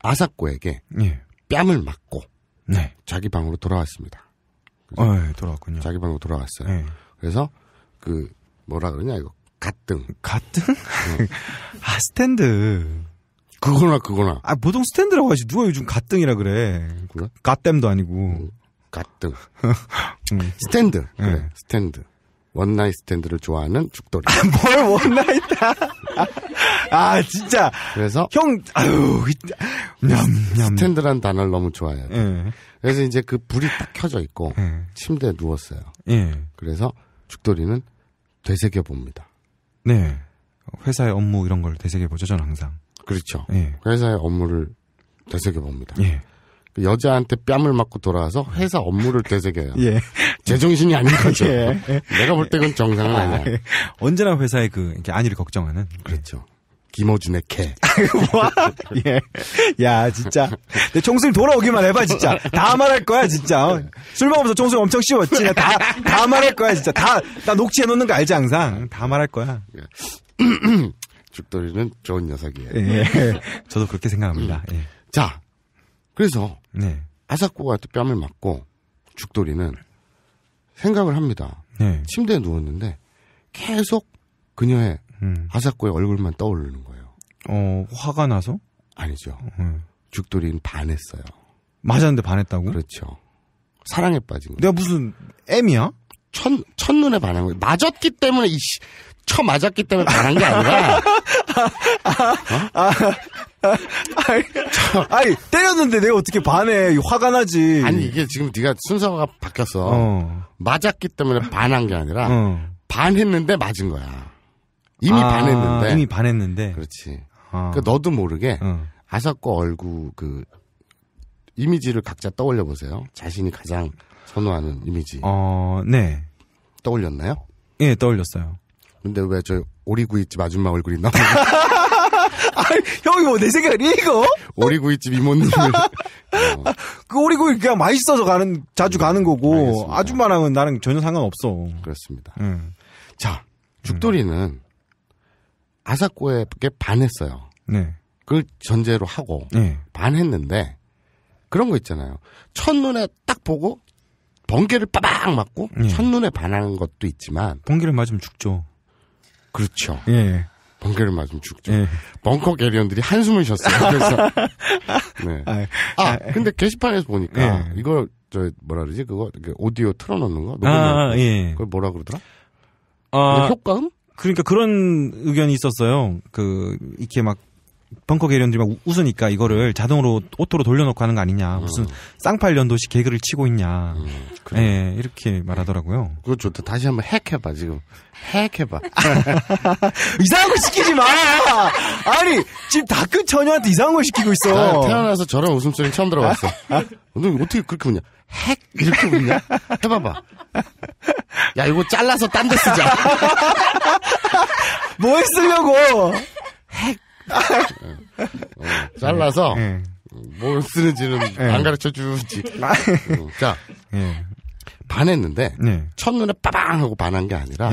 아사코에게 네. 뺨을 맞고 네. 자기 방으로 돌아왔습니다. 어, 예, 돌아왔군요. 자기 방으로 돌아왔어요. 그래서 그 뭐라 그러냐 이거 가등. 가등? 아, 스탠드. 그거나, 그거나. 아, 보통 스탠드라고 하지. 누가 요즘 가등이라 그래. 그 가댐도 아니고. 가등. 스탠드. 그래, 네. 스탠드. 원나잇 스탠드를 좋아하는 죽돌이. 아, 뭘원나잇 아, 진짜. 그래서. 형, 아유, 냠냠. 스탠드란 단어를 너무 좋아해요. 예. 그래서 이제 그 불이 딱 켜져 있고, 예. 침대에 누웠어요. 예. 그래서 죽돌이는 되새겨 봅니다. 네. 회사의 업무 이런 걸 되새겨 보죠, 저는 항상. 그렇죠. 예. 회사의 업무를 되새겨 봅니다. 예. 그 여자한테 뺨을 맞고 돌아와서 회사 업무를 되새겨요. 예. 제정신이 아닌 거죠. 예. 내가 볼 때 그건 정상은 아, 니야 예. 언제나 회사의 그, 이렇게 안위를 걱정하는. 그렇죠. 김어준의 캐. 와, 예. 야, 진짜. 내 총수님 돌아오기만 해봐, 진짜. 다 말할 거야, 진짜. 어? 술 먹으면서 총수님 엄청 씹었지. 다, 다 말할 거야, 진짜. 다, 나 녹취해 놓는 거 알지, 항상. 다 말할 거야. 예. 죽돌이는 좋은 녀석이에요. 예. 저도 그렇게 생각합니다. 음. 예. 자, 그래서. 네. 아사코가 또 뺨을 맞고, 죽돌이는 생각을 합니다. 네. 침대에 누웠는데, 계속 그녀의 음. 아사코의 얼굴만 떠오르는 거예요. 어, 화가 나서? 아니죠. 음. 죽돌이는 반했어요. 맞았는데 반했다고? 그렇죠. 사랑에 빠진 거. 내가 무슨 M이야? 첫, 첫눈에 반한 거예요. 맞았기 때문에, 이씨, 처 맞았기 때문에 반한 게 아니라. 어? 아, 아니, 때렸는데 내가 어떻게 반해. 화가 나지. 아니, 이게 지금 네가 순서가 바뀌었어. 어. 맞았기 때문에 반한 게 아니라, 어. 반했는데 맞은 거야. 이미 아, 반했는데. 이미 반했는데. 그렇지. 아. 그러니까 너도 모르게 어. 아사코 얼굴 그 이미지를 각자 떠올려 보세요. 자신이 가장 선호하는 이미지. 어, 네. 떠올렸나요? 예, 떠올렸어요. 근데 왜 저 오리구이집 아줌마 얼굴이 나오는 아, 형이 뭐 내 생각이 이거? 오리구이집 이모님을. 아, 어. 그 오리구이 그냥 맛있어서 가는 자주 음, 가는 거고 알겠습니다. 아줌마랑은 나랑 전혀 상관없어. 그렇습니다. 음. 자, 죽돌이는 아사코에게 반했어요. 네. 그걸 전제로 하고 네. 반했는데 그런 거 있잖아요. 첫눈에 딱 보고 번개를 빠방 맞고 네. 첫눈에 반하는 것도 있지만 번개를 맞으면 죽죠. 그렇죠. 예. 번개를 맞으면 죽죠. 예. 벙커 게리언들이 한숨을 쉬었어요. 그래서 네. 아, 아, 아 근데 게시판에서 보니까 예. 이거 저 뭐라 그러지 그거 오디오 틀어놓는 거 아, 예. 그걸 뭐라 그러더라? 아, 효과음? 그러니까 그런 의견이 있었어요. 그 이렇게 막 벙커 계련들막 웃으니까 이거를 자동으로 오토로 돌려놓고 하는 거 아니냐 음. 무슨 쌍팔 연도시 개그를 치고 있냐 음, 그 이렇게 말하더라고요. 그거 좋다. 다시 한번 핵해봐 지금 핵해봐. 이상한 걸 시키지 마. 아니 지금 다크 처녀한테 이상한 걸 시키고 있어. 태어나서 저런 웃음소리 처음 들어봤어. 너 어떻게 그렇게 웃냐? 핵 이렇게 웃냐? 해봐봐. 야 이거 잘라서 딴 데 쓰자. 뭐했으려고핵 어, 잘라서 네. 뭘 쓰는지는 네. 안 가르쳐 주지. 아, 예. 어, 자, 네. 반했는데 첫눈에 빠방 하고 반한 게 아니라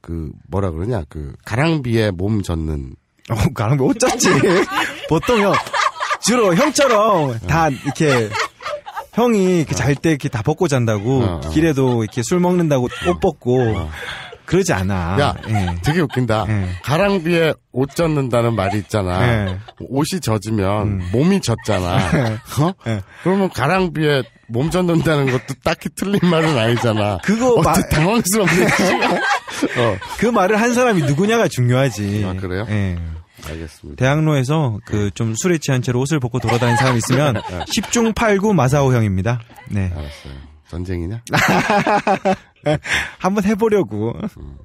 그 뭐라 그러냐 그 가랑비에 몸 젖는. 어, 가랑비 옷 젖지. 보통 형 주로 형처럼 어. 다 이렇게 형이 어. 잘때 이렇게 다 벗고 잔다고 어, 길에도 이렇게 술 먹는다고 옷 벗고. 그러지 않아. 야, 예. 되게 웃긴다. 예. 가랑비에 옷 젖는다는 말이 있잖아. 예. 옷이 젖으면 음. 몸이 젖잖아. 예. 어? 예. 그러면 가랑비에 몸 젖는다는 것도 딱히 틀린 말은 아니잖아. 그거 어, 마... 당황스럽네. 어. 그 말을 한 사람이 누구냐가 중요하지. 아, 그래요? 예. 알겠습니다. 대학로에서 그좀 네. 술에 취한 채로 옷을 벗고 돌아다니는 사람 있으면 10중 8구 마사오 형입니다. 네. 알았어요. 전쟁이냐? 한번 해보려고. 음.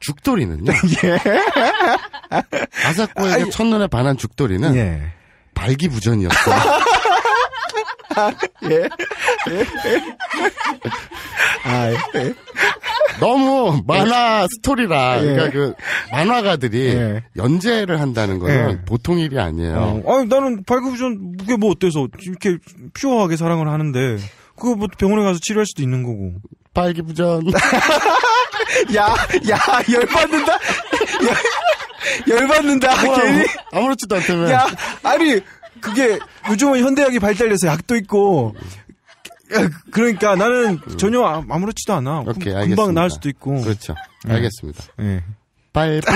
죽돌이는요? 예. 아사코에게 첫눈에 반한 죽돌이는 예. 발기부전이었어. 예. 아, 예. 너무 만화 예. 스토리라 예. 그러니까 그 만화가들이 예. 연재를 한다는 거는 보통 일이 아니에요. 어. 아니 나는 발기부전 그게 뭐 어때서 이렇게 퓨어하게 사랑을 하는데 그거 뭐 병원에 가서 치료할 수도 있는 거고. 발기부전. 야, 야, 열받는다? 열받는다, 괜히. 아무렇지도 않다며. 야, 아니, 그게 요즘은 현대학이 발달해서 약도 있고, 그러니까 나는 전혀 아, 아무렇지도 않아. 오케이, 알겠습니다. 금방 나을 수도 있고. 그렇죠. 네. 알겠습니다. 예. 네. 발부.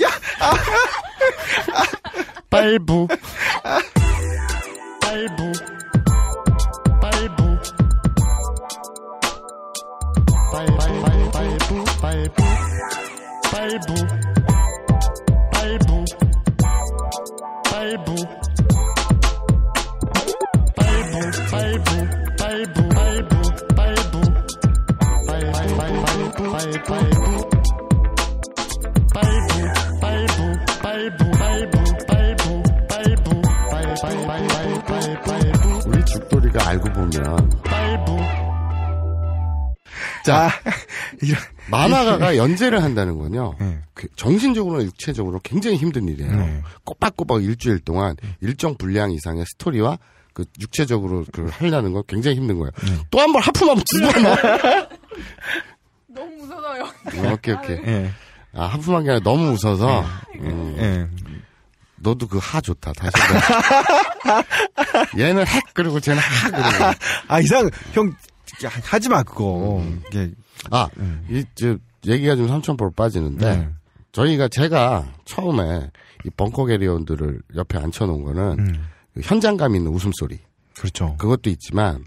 야, 아, 발부. 발부. 발부 발부 발부 발부 발부 발부 발부 발부 발부 발부 발부 발부 발부 발부 발부 발발발부 우리 죽돌이가 알고 보면 발부 자 아, 이런 만화가가 연재를 한다는 건요. 네. 그 정신적으로 육체적으로 굉장히 힘든 일이에요. 네. 꼬박꼬박 일주일 동안 일정 분량 이상의 스토리와 그 육체적으로 그 하려는 건 굉장히 힘든 거예요. 네. 또한 번 하품하면 죽어요. 너무 무서워요. 오케이 오케이. 네. 아 하품한 게 아니라 너무 웃어서. 네. 음. 네. 너도 그 하 좋다. 다시 번 얘는 핵 그리고 쟤는 하 그리고. 아 이상 형 하지 마 그거. 음. 이게 아, 네. 이, 저, 얘기가 좀 삼천포로 빠지는데, 네. 저희가, 제가 처음에 이 벙커 게리온들을 옆에 앉혀놓은 거는, 음. 그 현장감 있는 웃음소리. 그렇죠. 그것도 있지만,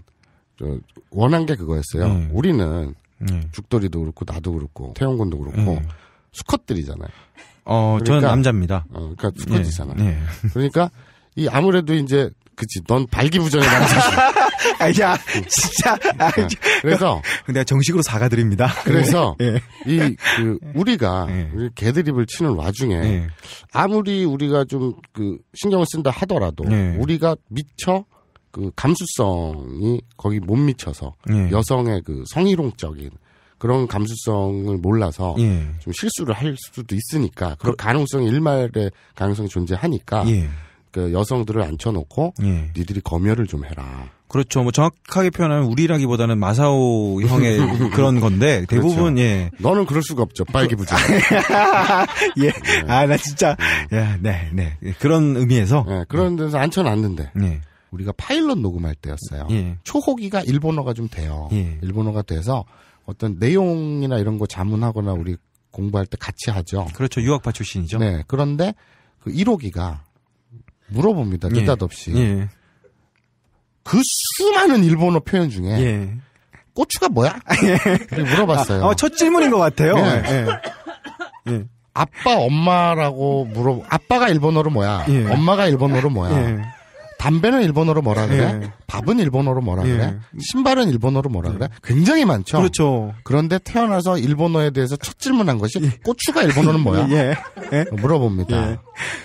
저, 원한 게 그거였어요. 음. 우리는, 네. 죽돌이도 그렇고, 나도 그렇고, 태용군도 그렇고, 수컷들이잖아요. 어, 그러니까, 저는 남자입니다. 어, 그러니까 수컷이잖아요. 네. 네. 그러니까, 이 아무래도 이제 그치. 넌 발기부전의 남자. 아, 야, 진짜. 아, 네. 그래서. 내가 정식으로 사과드립니다. 그래서, 네. 이, 그, 우리가, 네. 우리 개드립을 치는 와중에, 네. 아무리 우리가 좀, 그, 신경을 쓴다 하더라도, 네. 우리가 미처, 그, 감수성이 거기 못 미쳐서, 네. 여성의 그 성희롱적인, 그런 감수성을 몰라서 예. 좀 실수를 할 수도 있으니까 그런 그 가능성이 일말의 가능성이 존재하니까 예. 그 여성들을 앉혀놓고 예. 니들이 검열을 좀 해라. 그렇죠. 뭐 정확하게 표현하면 우리라기보다는 마사오 형의 그런 건데 그렇죠. 대부분 그렇죠. 예. 너는 그럴 수가 없죠. 빨개 그- 부자. 예. 네. 아나 진짜 네. 야, 네, 네. 그런 의미에서 예, 그런 네. 데서 앉혀놨는데 예. 우리가 파일럿 녹음할 때였어요. 예. 초호기가 일본어가 좀 돼요. 예. 일본어가 돼서 어떤 내용이나 이런 거 자문하거나 우리 공부할 때 같이 하죠. 그렇죠. 유학파 출신이죠. 네. 그런데 그 1호기가 물어봅니다. 예. 느닷없이. 예. 그 수많은 일본어 표현 중에 예. 고추가 뭐야? 물어봤어요. 아, 어, 첫 질문인 것 같아요. 예. 예. 예. 아빠, 엄마라고 물어. 아빠가 일본어로 뭐야? 엄마가 일본어로 뭐야? 담배는 일본어로 뭐라 그래? 예. 밥은 일본어로 뭐라 예. 그래? 신발은 일본어로 뭐라 그래? 굉장히 많죠. 그렇죠. 그런데 태어나서 일본어에 대해서 첫 질문한 것이 예. 고추가 일본어는 뭐야? 물어봅니다.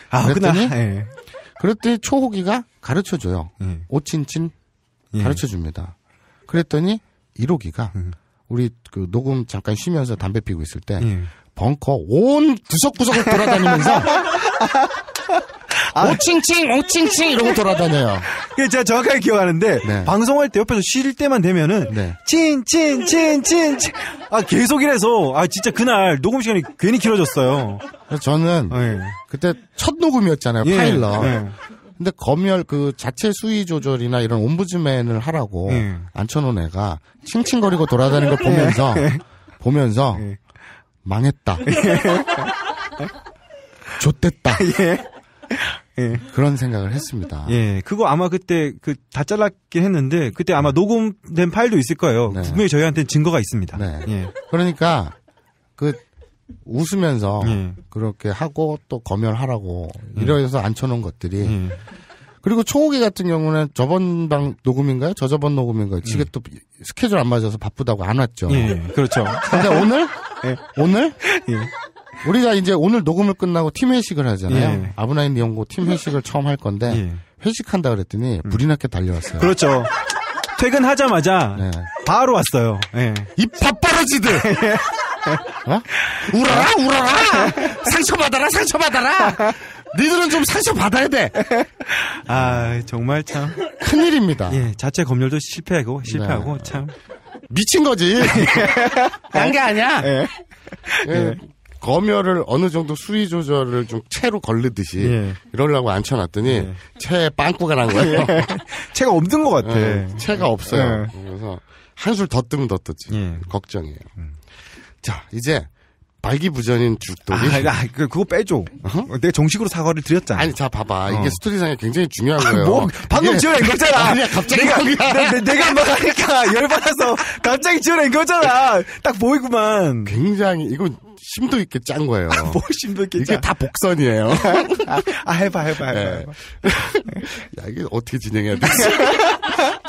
아, 그랬더니 그랬더니 초호기가 가르쳐 줘요. 음. 오친친 예. 가르쳐 줍니다. 그랬더니 1호기가 음. 우리 그 녹음 잠깐 쉬면서 담배 피고 있을 때 예. 벙커 온 구석구석을 돌아다니면서 아. 오칭칭 오칭칭 이러고 돌아다녀요. 예, 제가 정확하게 기억하는데 네. 방송할 때 옆에서 쉴 때만 되면은 네. 친친친친 아 계속 이래서 아 진짜 그날 녹음 시간이 괜히 길어졌어요. 저는 네. 그때 첫 녹음이었잖아요 예. 파일럿. 예. 근데 검열 그 자체 수위 조절이나 이런 옴부즈맨을 하라고 예. 안놓은 애가 칭칭거리고 돌아다니는 걸 예. 보면서 보면서. 망했다. 좋됐다. 예. 예. 그런 생각을 했습니다. 예. 그거 아마 그때 그 다 잘랐긴 했는데 그때 아마 네. 녹음된 파일도 있을 거예요. 네. 분명히 저희한테는 증거가 있습니다. 네. 예. 그러니까 그 웃으면서 예. 그렇게 하고 또 검열하라고 예. 이러해서 앉혀놓은 것들이 예. 그리고 초호기 같은 경우는 저번 방 녹음인가요? 저저번 녹음인가요? 지금 예. 또 스케줄 안 맞아서 바쁘다고 안 왔죠. 예, 그렇죠. 근데 오늘 예, 오늘? 예. 우리가 이제 오늘 녹음을 끝나고 팀 회식을 하잖아요. 예. 아브나인 연구 팀 회식을 처음 할 건데 예. 회식한다 그랬더니 음. 불이 났게 달려왔어요. 그렇죠. 퇴근하자마자 네. 바로 왔어요. 예. 이 밥바라지들. 예. 어? 울어라 울어라 상처받아라 상처받아라 니들은 좀 상처 받아야 돼. 아 정말 참 큰일입니다. 예, 자체 검열도 실패하고 실패하고 네. 참 미친 거지. 난게 아니야. 예. 예. 검열을 어느 정도 수위 조절을 좀 채로 걸리듯이 예. 이러려고 앉혀놨더니 예. 채에 빵꾸가 난 거예요. 채가 없는 것 같아. 예. 채가 없어요. 예. 그래서 한술 더 뜨면 더 떴지. 예. 걱정이에요. 음. 자 이제 발기부전인 죽돌이. 아, 아, 그, 그거 빼줘. 어? 어 내가 정식으로 사과를 드렸잖아. 아니, 자, 봐봐. 어. 이게 스토리상에 굉장히 중요한 아, 거예요. 뭐, 방금 지어낸 거잖아. 아니야, 갑자기. 내가, 내, 내, 가 말하니까 열받아서 갑자기 지어낸 거잖아. 딱 보이구만. 굉장히, 이거 심도 있게 짠 거예요. 아, 뭐 심도 있게 이게 다 복선이에요. 아, 아, 해봐, 해봐, 해봐. 네. 해봐. 야, 이게 어떻게 진행해야 되지?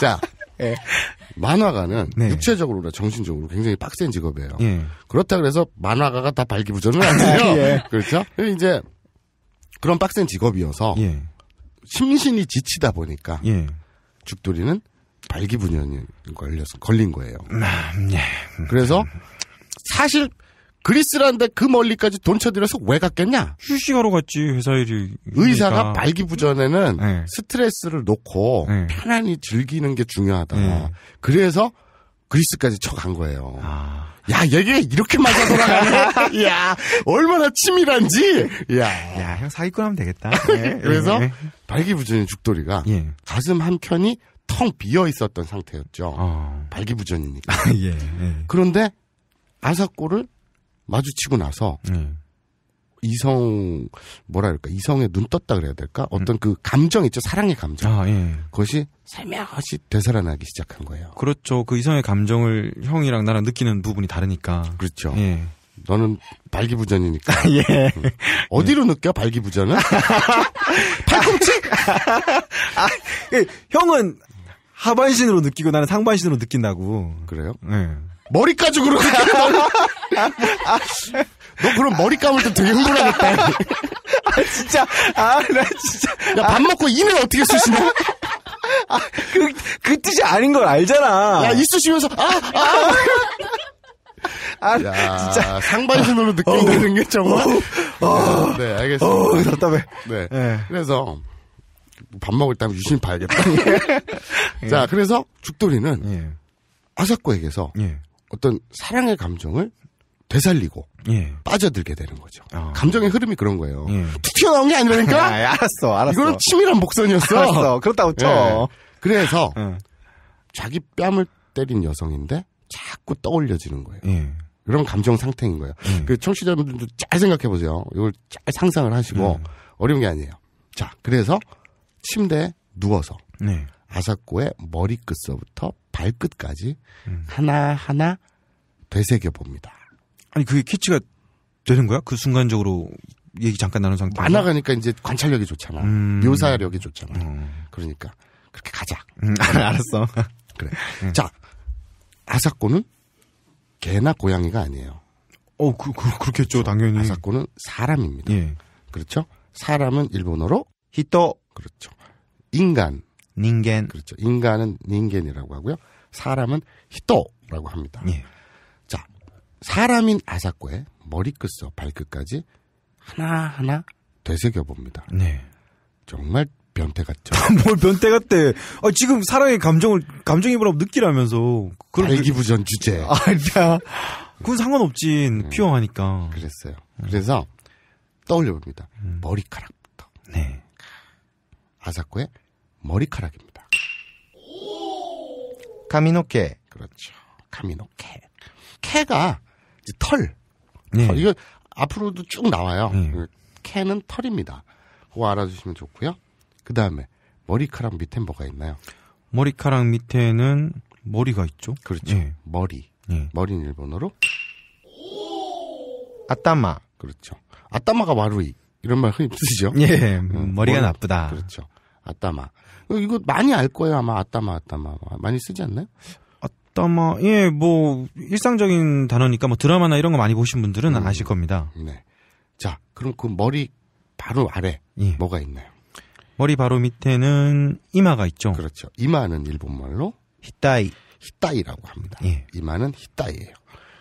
자, 예. 만화가는 네. 육체적으로나 정신적으로 굉장히 빡센 직업이에요. 예. 그렇다 그래서 만화가가 다 발기부전은 아니에요. 예. 그렇죠? 이제 그런 빡센 직업이어서 예. 심신이 지치다 보니까 예. 죽돌이는 발기부전이 걸렸 걸린 거예요. 음, 예. 그래서 사실 그리스란데 그 멀리까지 돈 쳐들여서 왜 갔겠냐? 휴식하러 갔지 회사 일이. 의사가 그러니까. 발기부전에는 네. 스트레스를 놓고 네. 편안히 즐기는 게 중요하다. 네. 그래서 그리스까지 쳐간 거예요. 아... 야, 얘기가 이렇게 맞아 돌아가네. 야, 얼마나 치밀한지. 야, 야, 형 사기꾼 하면 되겠다. 네, 예. 그래서 예. 발기부전인 죽돌이가 예. 가슴 한 켠이 텅 비어 있었던 상태였죠. 어... 발기부전이니까. 예, 예. 그런데 아사코를 마주치고 나서 음. 이성 뭐라그럴까이성의눈 떴다 그래야 될까 어떤 음. 그 감정 있죠 사랑의 감정 아, 예. 그것이 살며시 되살아나기 시작한 거예요. 그렇죠. 그 이성의 감정을 형이랑 나랑 느끼는 부분이 다르니까. 그렇죠. 예. 너는 발기부전이니까. 예. 음. 어디로 예. 느껴 발기부전은? 팔꿈치? 아, 그 형은 하반신으로 느끼고 나는 상반신으로 느낀다고. 그래요? 예. 머리까지 그러고. 너 그럼 머리 감을 때 되게 흥분하겠다. 아, 진짜. 아, 나 진짜. 야, 밥 아. 먹고 이을 어떻게 쓰시나? 아, 그, 그 뜻이 아닌 걸 알잖아. 야, 이쑤시면서, 아, 아. 아, 야, 진짜. 상반신으로 어, 느낀다는 어, 게 정말. 어, 어, 네, 알겠습니다. 어, 답답해. 네. 네. 그래서, 밥 먹을 때 유심히 봐야겠다. 예. 자, 그래서 죽돌이는 예. 아사코에게서 예. 어떤 사랑의 감정을 되살리고 예. 빠져들게 되는 거죠. 어. 감정의 흐름이 그런 거예요. 예. 툭 튀어나온 게 아니라니까. 아, 알았어, 알았어. 이거는 치밀한 복선이었어. 알았어, 그렇다고 쳐. 예. 그래서 응. 예. 자기 뺨을 때린 여성인데 자꾸 떠올려지는 거예요. 예. 이런 감정 상태인 거예요. 음. 그 청취자분들도 잘 생각해 보세요. 이걸 잘 상상을 하시고 음. 어려운 게 아니에요. 자, 그래서 침대에 누워서 네. 아사코의 머리 끝서부터 발끝까지 음. 하나하나 되새겨 봅니다. 아니 그게 캐치가 되는 거야? 그 순간적으로 얘기 잠깐 나눈 상태. 많아가니까 이제 관찰력이 좋잖아. 음. 묘사력이 좋잖아. 음. 그러니까 그렇게 가자. 음, 알았어. 그래. 음. 자, 아사코는 개나 고양이가 아니에요. 어, 그, 그 그렇겠죠 그렇죠? 당연히. 아사코는 사람입니다. 예. 그렇죠? 사람은 일본어로 히토. 그렇죠. 인간 닌겐. 그렇죠. 인간은 닝겐이라고 하고요. 사람은 히토라고 합니다. 예. 자, 사람인 아사코의 머리끝서 발끝까지 하나하나 되새겨 봅니다. 네. 정말 변태 같죠. 뭘 변태 같대. 아, 지금 사랑의 감정을 감정입으로 느끼라면서. 그런 그 발기부전 주제. 아니야. 그건 상관없지. 네. 음. 피어하니까. 그랬어요. 그래서 떠올려 봅니다. 음. 머리카락부터. 네. 아사코의 머리카락입니다. 가미노케. 그렇죠. 가미노케. 캐가 털. 네. 털. 이거 앞으로도 쭉 나와요. 네. 캐는 그 털입니다. 그거 알아주시면 좋고요. 그 다음에 머리카락 밑에 뭐가 있나요? 머리카락 밑에는 머리가 있죠. 그렇죠. 네. 머리. 네. 머리는 일본어로 아따마. 그렇죠. 아따마가 마루이. 이런 말 흔히 쓰죠. 예, 음, 머리가 음, 나쁘다. 그렇죠. 아따마. 어, 이거 많이 알 거예요, 아마. 아따마, 아따마. 많이 쓰지 않나요? 아따마. 예, 뭐, 일상적인 단어니까 뭐 드라마나 이런 거 많이 보신 분들은 음, 아실 겁니다. 네. 자, 그럼 그 머리 바로 아래. 예. 뭐가 있나요? 머리 바로 밑에는 이마가 있죠. 그렇죠. 이마는 일본말로 히따이. 히따이라고 합니다. 예. 이마는 히따이예요.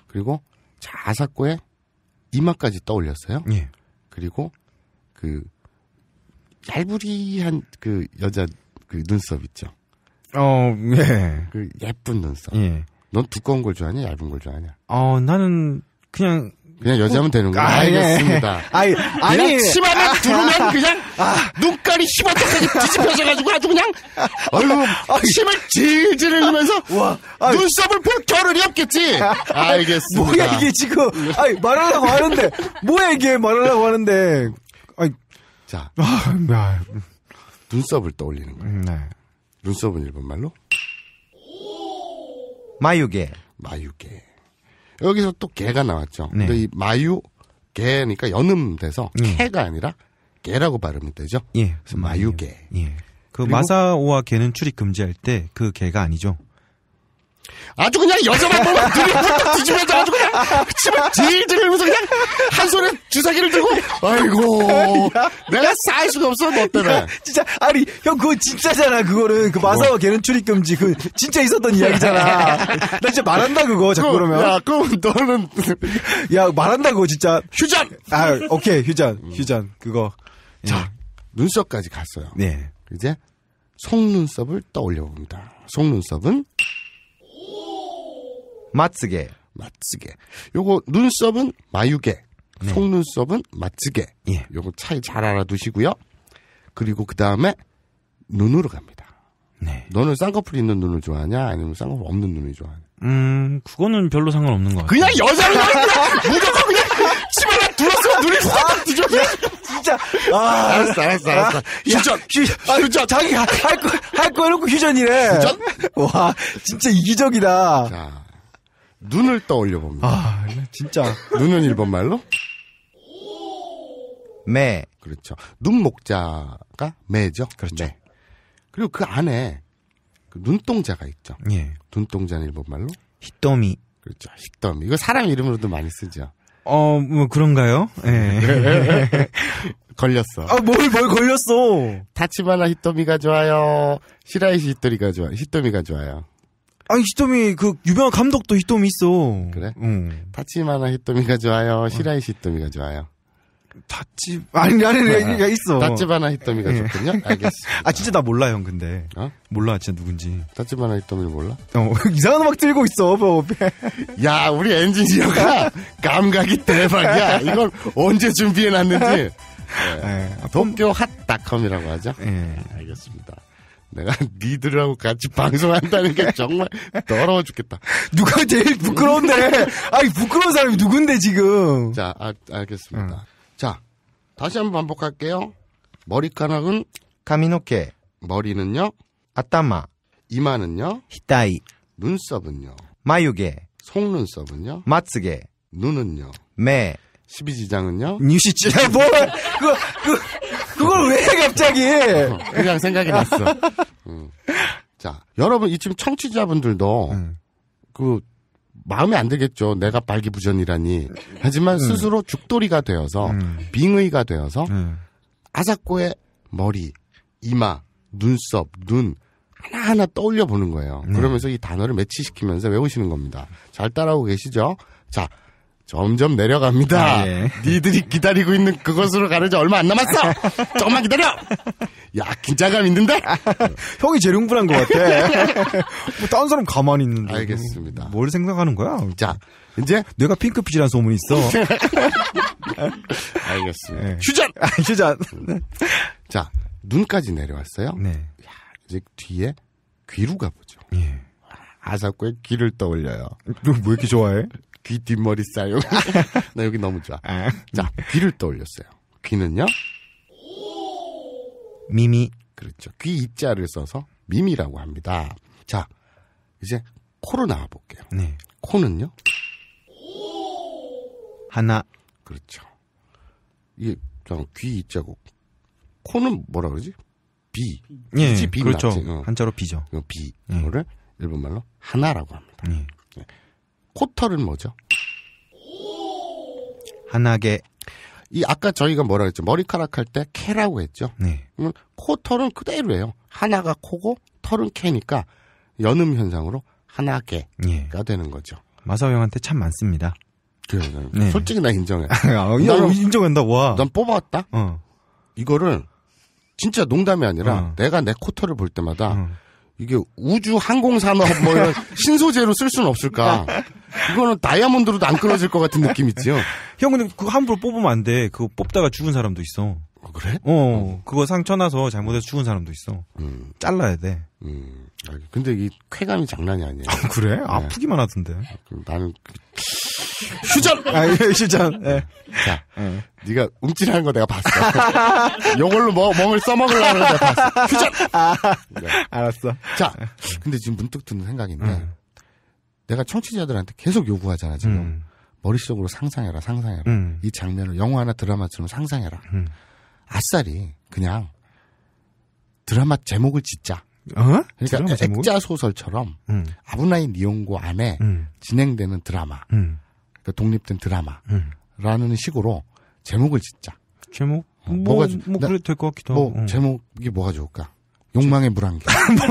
그리고 자사코에 이마까지 떠올렸어요. 예. 그리고 그 얄부리한 그 여자 그 눈썹 있죠. 어, 예. 그 예쁜 눈썹. 예. 넌 두꺼운 걸 좋아하냐, 얇은 걸 좋아하냐? 어, 나는 그냥 그냥 여자면 되는 거야. 아, 예. 알겠습니다. 아니, 아니 치마만 두르면 그냥 아, 눈깔이 휘바닥하게 뒤집혀져가지고 아주 그냥 아, 얼굴 아, 아, 침을 질질 흘리면서 와, 아 눈썹을 볼 겨를이 없겠지. 알겠습니다. 뭐야 이게 지금? 아니 말하려고 하는데 뭐야 이게 말하려고 하는데 자. 아, 네. 눈썹을 떠올리는 거예요. 네. 눈썹은 일본말로? 마유개. 마유개. 여기서 또 개가 나왔죠. 네. 근데 이 마유 개니까 연음돼서 예. 개가 아니라 개라고 발음이 되죠. 예. 그래서 마유개. 예. 그 마사오와 개는 출입 금지할 때 그 개가 아니죠. 아주 그냥 여자만 보면 들이 뒤집어져 아주 그냥 집을 질질면서 그냥 한 손에 주사기를 들고 아이고 야, 내가 쌓을 수가 없어 너 때문에 야, 진짜 아니 형 그거 진짜잖아 그거는 그 마사와 뭐. 개는 출입금지 그 진짜 있었던 이야기잖아 나 진짜 말한다 그거 자꾸 그러면 야 그럼 너는 야 말한다 그거 진짜 휴전 아 오케이 휴전 휴전 그거 예. 자 예. 눈썹까지 갔어요 네 이제 속눈썹을 떠올려 봅니다 속눈썹은 맞지게맞지게 요거 눈썹은 마유게. 네. 속눈썹은 맞지게 예. 요거 차이 잘 알아두시고요. 그리고 그 다음에 눈으로 갑니다. 네. 너는 쌍꺼풀 있는 눈을 좋아하냐? 아니면 쌍꺼풀 없는 눈을 좋아하냐? 음, 그거는 별로 상관없는 것 같아요. 그냥 여자를 무조건 그냥 집안에 들었으면 눈이 후딱 뒤져. 진짜. 아, 알았어, 알았어, 아, 알았어. 아, 휴전, 휴 아, 휴전. 자기할 거, 할거 해놓고 휴전이래. 휴전? 와, 진짜 이기적이다. 자. 눈을 떠올려 봅니다. 아, 진짜. 눈은 일본 말로? 매. 그렇죠. 눈 목자가 매죠. 그렇죠. 매. 그리고 그 안에 그 눈동자가 있죠. 예. 눈동자는 일본 말로? 히토미. 그렇죠. 히토미. 이거 사람 이름으로도 많이 쓰죠. 어, 뭐 그런가요? 예. 걸렸어. 아, 뭘, 뭘 걸렸어? 다치바나 히토미가 좋아요. 시라이시 히토리가 좋아, 히토미가 좋아요. 아, 니 히토미, 그, 유명한 감독도 히토미 있어. 그래? 응. 타치마나 히토미가 좋아요? 시라이 히토미가 좋아요? 닷지 아니 아니 얘기가 있어. 닷지바나 히토미가 예. 좋군요. 알겠습니다. 아 진짜 나 몰라 형 근데. 어? 몰라 진짜 누군지. 닷지바나 히토미 몰라? 어 이상한 음악 들고 있어. 뭐. 야 우리 엔지니어가 감각이 대박이야. 이걸 언제 준비해 놨는지. 네. 예. 예. 도쿄 핫닷컴이라고 하죠. 예. 알겠습니다. 내가 니들하고 같이 방송한다는 게 정말 더러워 죽겠다. 누가 제일 부끄러운데? 아니, 부끄러운 사람이 누군데, 지금? 자, 아, 알겠습니다. 응. 자, 다시 한번 반복할게요. 머리카락은? 가미노케. 머리는요? 아따마. 이마는요? 히타이. 눈썹은요? 마유게. 속눈썹은요? 마츠게. 눈은요? 매. 십이지장은요? 뉴시지. 야, 뭐, 그, 그, 그걸 왜 갑자기? 어, 그냥 생각이 났어. 음. 자, 여러분 이쯤 청취자분들도 네. 그 마음에 안 들겠죠. 내가 발기부전이라니. 하지만 음. 스스로 죽돌이가 되어서 음. 빙의가 되어서 아사코의 머리, 이마, 눈썹, 눈 하나하나 떠올려 보는 거예요. 네. 그러면서 이 단어를 매치시키면서 외우시는 겁니다. 잘 따라오고 계시죠? 자, 점점 내려갑니다. 아, 예. 니들이 기다리고 있는 그것으로 가는지 얼마 안 남았어. 조금만 기다려. 야 긴장감 있는데. 형이 제일 흥분한 것 같아. 뭐 다른 사람 가만히 있는데. 알겠습니다. 뭘 생각하는 거야? 자 이제 내가 핑크빛이라는 소문이 있어. 알겠습니다. 네. 휴전. 아, 휴전. 자 눈까지 내려왔어요. 네. 야, 이제 뒤에 귀로 가보죠. 예. 아사코의 귀를 떠올려요. 너왜 뭐, 뭐 이렇게 좋아해? 귀 뒷머리 쌓 쌀. 나 여기 너무 좋아. 아. 자, 귀를 떠올렸어요. 귀는요? 미미. 그렇죠. 귀입자를 써서 미미라고 합니다. 자, 이제 코로 나와 볼게요. 네. 코는요? 하나. 그렇죠. 이게 잠깐 귀입자고 코는 뭐라 그러지? 비. 예, 그렇죠. 어. 한자로 비죠. 어, 비. 예. 이거를 일본말로 하나라고 합니다. 예. 예. 코털은 뭐죠? 하나게이 아까 저희가 뭐라 그랬죠 머리카락 할 때 캐라고 했죠. 네. 그러면 코털은 그대로예요. 하나가 코고 털은 캐니까 연음 현상으로 하나개가 네. 예. 되는 거죠. 마사오 형한테 참 많습니다. 그래요. 네. 솔직히 나 인정해. 나 아, 인정한다. 와. 난 뽑아왔다. 어. 이거를 진짜 농담이 아니라 어. 내가 내 코털을 볼 때마다 어. 이게 우주 항공산업 뭐 이런 신소재로 쓸 수는 없을까? 그거는 다이아몬드로도 안 끊어질 것 같은 느낌 있죠. 형 근데 그거 함부로 뽑으면 안 돼. 그거 뽑다가 죽은 사람도 있어. 어, 그래? 어, 어, 그거 상처 나서 잘못해서 죽은 사람도 있어. 음. 잘라야 돼. 음. 아, 근데 이 쾌감이 장난이 아니에요. 아, 그래? 네. 아프기만 하던데. 아, 나는 그 휴전. 아, 예, 휴전. 네. 자, 예. 네. 가 움찔하는 거 내가 봤어. 이걸로 뭐, 멍을 써먹으려고 하는 거 봤어. 아. 휴전. 아, 네. 알았어. 자, 근데 지금 문득 드는 생각인데. 음. 내가 청취자들한테 계속 요구하잖아 지금 음. 머릿속으로 상상해라 상상해라 음. 이 장면을 영화나 드라마처럼 상상해라 음. 아싸리 그냥 드라마 제목을 짓자 어? 그러니까 액자 소설처럼 음. 아브나인 이용고 안에 음. 진행되는 드라마 음. 그러니까 독립된 드라마라는 식으로 제목을 짓자 제목 어, 뭐, 뭐가 뭐그래될것 같기도 뭐 하고 뭐, 제목이 뭐가 좋을까 욕망의 물안개. 뭐?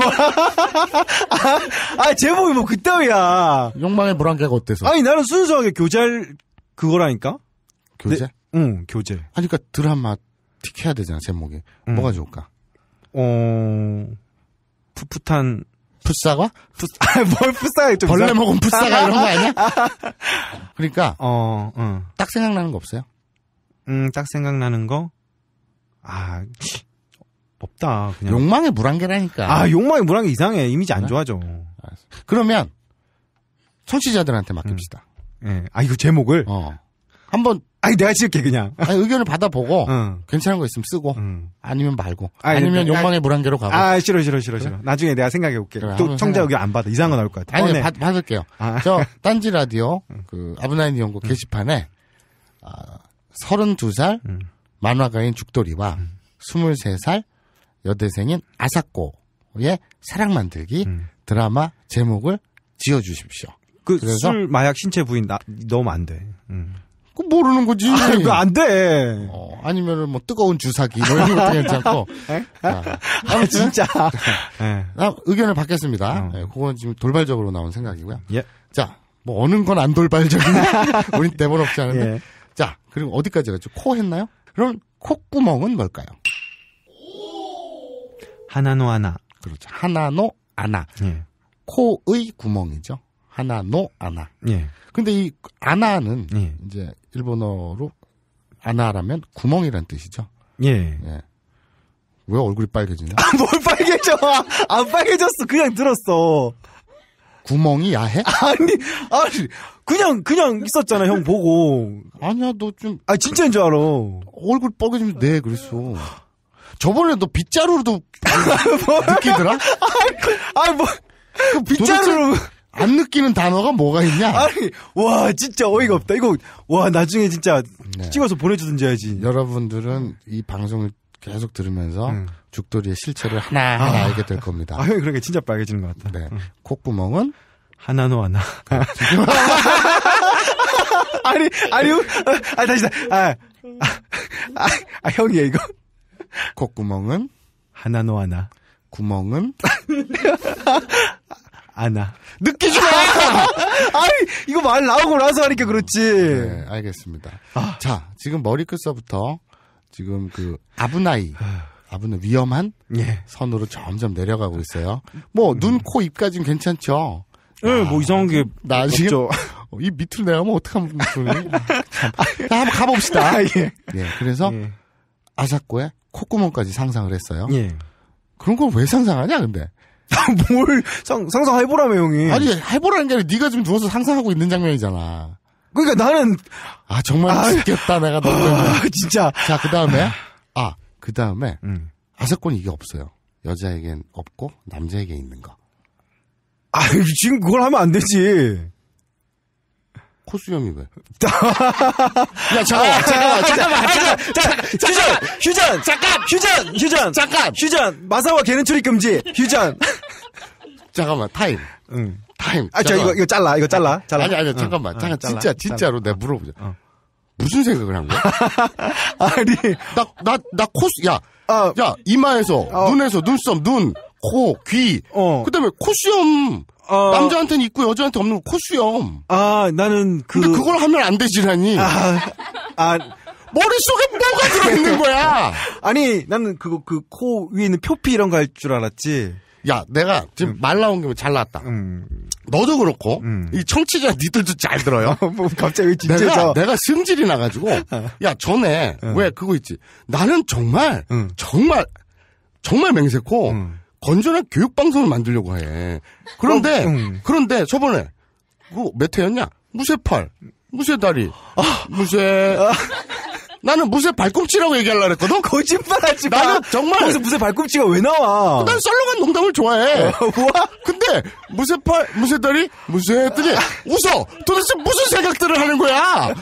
아, 아, 제목이 뭐 그따위야. 욕망의 물안개가 어때서? 아니, 나는 순수하게 교재를 그거라니까? 교재? 네, 응, 교재. 아니, 그니까 드라마 틱 해야 되잖아, 제목이. 응. 뭐가 좋을까? 어, 풋풋한. 풋사과? 풋, 아, 뭘 풋사과 좀. 벌레 먹은 풋사과 이런 거 아니야? 그러니까. 어, 응. 딱 생각나는 거 없어요? 음, 딱 생각나는 거? 아, 없다. 그냥. 욕망의 물안개라니까. 아, 욕망의 물안개 이상해. 이미지 안 네? 좋아져. 그러면 청취자들한테 맡깁시다. 음. 예. 음. 네. 아, 이거 제목을 어. 한번 아니 내가 지을게 그냥. 아니, 의견을 받아보고 응. 어. 괜찮은 거 있으면 쓰고 응. 음. 아니면 말고 아니, 아니면 그 욕망의 물안개로 가고. 아 싫어 싫어 싫어 싫어. 그래? 나중에 내가 생각해 볼게. 그래, 또 청자 의견 안 받아 이상한 거 나올 것 같아. 아니 받, 받을게요. 아. 저 딴지 라디오 음. 그 아브나인 연구 응. 게시판에 아, 32살 만화가인 죽돌이와 음. 23살 여대생인 아사코의 사랑 만들기 음. 드라마 제목을 지어 주십시오. 그 술 마약 신체 부인 나, 넣으면 안 돼. 음. 그 모르는 거지. 아, 그안 돼. 어, 아니면은 뭐 뜨거운 주사기 뭐 이런 것도 괜찮고. 아, 아, 진짜. 네. 의견을 받겠습니다. 어. 네, 그건 지금 돌발적으로 나온 생각이고요. 예. 자, 뭐 어느 건 안 돌발적인 우린 대본 없지 않은데. 예. 자, 그리고 어디까지 갔죠? 코 했나요? 그럼 콧구멍은 뭘까요? 하나노 아나 그렇죠. 하나노 아나. 예. 코의 구멍이죠. 하나노 아나. 예. 근데 이 아나는 예. 이제 일본어로 아나라면 구멍이란 뜻이죠. 예. 예. 왜 얼굴이 빨개지냐? 아, 뭘 빨개져? 아, 안 빨개졌어. 그냥 들었어. 구멍이 야해? 아니, 아니, 그냥, 그냥 있었잖아, 형 보고. 아니야, 너 좀. 아, 진짜인 줄 알아. 얼굴 뻐개지면 네, 그랬어. 저번에도 빗자루도 로 느끼더라? 아, 뭐, 그 그 빗자루로. 안 느끼는 단어가 뭐가 있냐? 아니, 와, 진짜 어이가 없다. 이거, 와, 나중에 진짜 네. 찍어서 보내주든지 해야지. 여러분들은 이 방송을 계속 들으면서 음. 죽돌이의 실체를 하나하나 아, 하 아. 알게 될 겁니다. 아, 형이 그렇게 진짜 빨개지는 것 같다. 네. 응. 콧구멍은? 하나노 하나. 네. 아니, 아니, 아, 다시, 다 아, 아, 아, 아 형이야, 이거. 콧구멍은 하나노 하나. 구멍은 아나. 느끼지 마! 아니, 이거 말 나오고 나서 하니까 그렇지. 네, 알겠습니다. 아. 자, 지금 머리 끝서부터 지금 그 아브나이. 아브는 위험한 예. 선으로 점점 내려가고 있어요. 뭐, 음. 눈, 코, 입까지는 괜찮죠? 예, 네, 뭐 아, 이상한 게. 나 없죠. 지금 어, 이 밑으로 내려가면 어떡하면 좋니? 아, 한번 가봅시다. 아, 예. 예. 그래서 예. 아사코의 콧구멍까지 상상을 했어요. 예. 그런 걸 왜 상상하냐 근데? 뭘 상, 상상해보라며 형이. 아니 해보라는 게 아니라 네가 지금 누워서 상상하고 있는 장면이잖아. 그러니까 나는 아 정말 아, 웃겼다 내가 너 아, 진짜. 자그 다음에 아 그 다음에 음. 아사건 이게 없어요. 여자에겐 없고 남자에게 있는 거. 아 지금 그걸 하면 안 되지. 코수염이 왜? 야, 잠깐만, 아, 잠깐만, 잠깐만, 잠깐만, 잠깐, 휴전, 잠깐, 휴전, 휴전, 잠깐, 휴전, 마사와 개는 출입 금지, 휴전. 잠깐만, 타임. 응. 타임. 아, 저 이거, 이거 잘라, 이거 잘라, 잘라. 아니, 아니, 잠깐만, 잠깐, 진짜, 진짜로 내가 물어보자. 어. 무슨 생각을 한 거야? 아니. 나, 나, 나 코스, 야. 아. 야, 이마에서, 어. 눈에서, 눈썹, 눈, 코, 귀. 어. 그 다음에 코수염. 어... 남자한테는 있고 여자한테 없는 코수염. 아, 나는 그. 근데 그걸 하면 안 되지라니. 아, 아. 머릿속에 뭐가 들어있는 거야? 아니, 나는 그거, 그, 코 위에 있는 표피 이런 거 할 줄 알았지. 야, 내가 지금 음. 말 나온 김에 잘 나왔다. 음. 너도 그렇고, 음. 이 청취자 니들도 잘 들어요. 뭐 갑자기 진짜 내가, 내가 승질이 나가지고, 어. 야, 전에, 어. 왜 그거 있지? 나는 정말, 정말, 정말 맹세코, 음. 건전한 교육 방송을 만들려고 해. 그런데 음. 그런데 저번에 그몇 회였냐? 무쇠팔, 무쇠다리, 아, 무쇠. 아. 나는 무쇠 발꿈치라고 얘기하려고 했거든? 거짓말하지 마. 나는 정말. 거기서 무쇠 발꿈치가 왜 나와? 난 썰렁한 농담을 좋아해. 어, 뭐야? 근데, 무쇠 팔, 무쇠 다리, 무쇠 했더니, 웃어! 도대체 무슨 생각들을 하는 거야?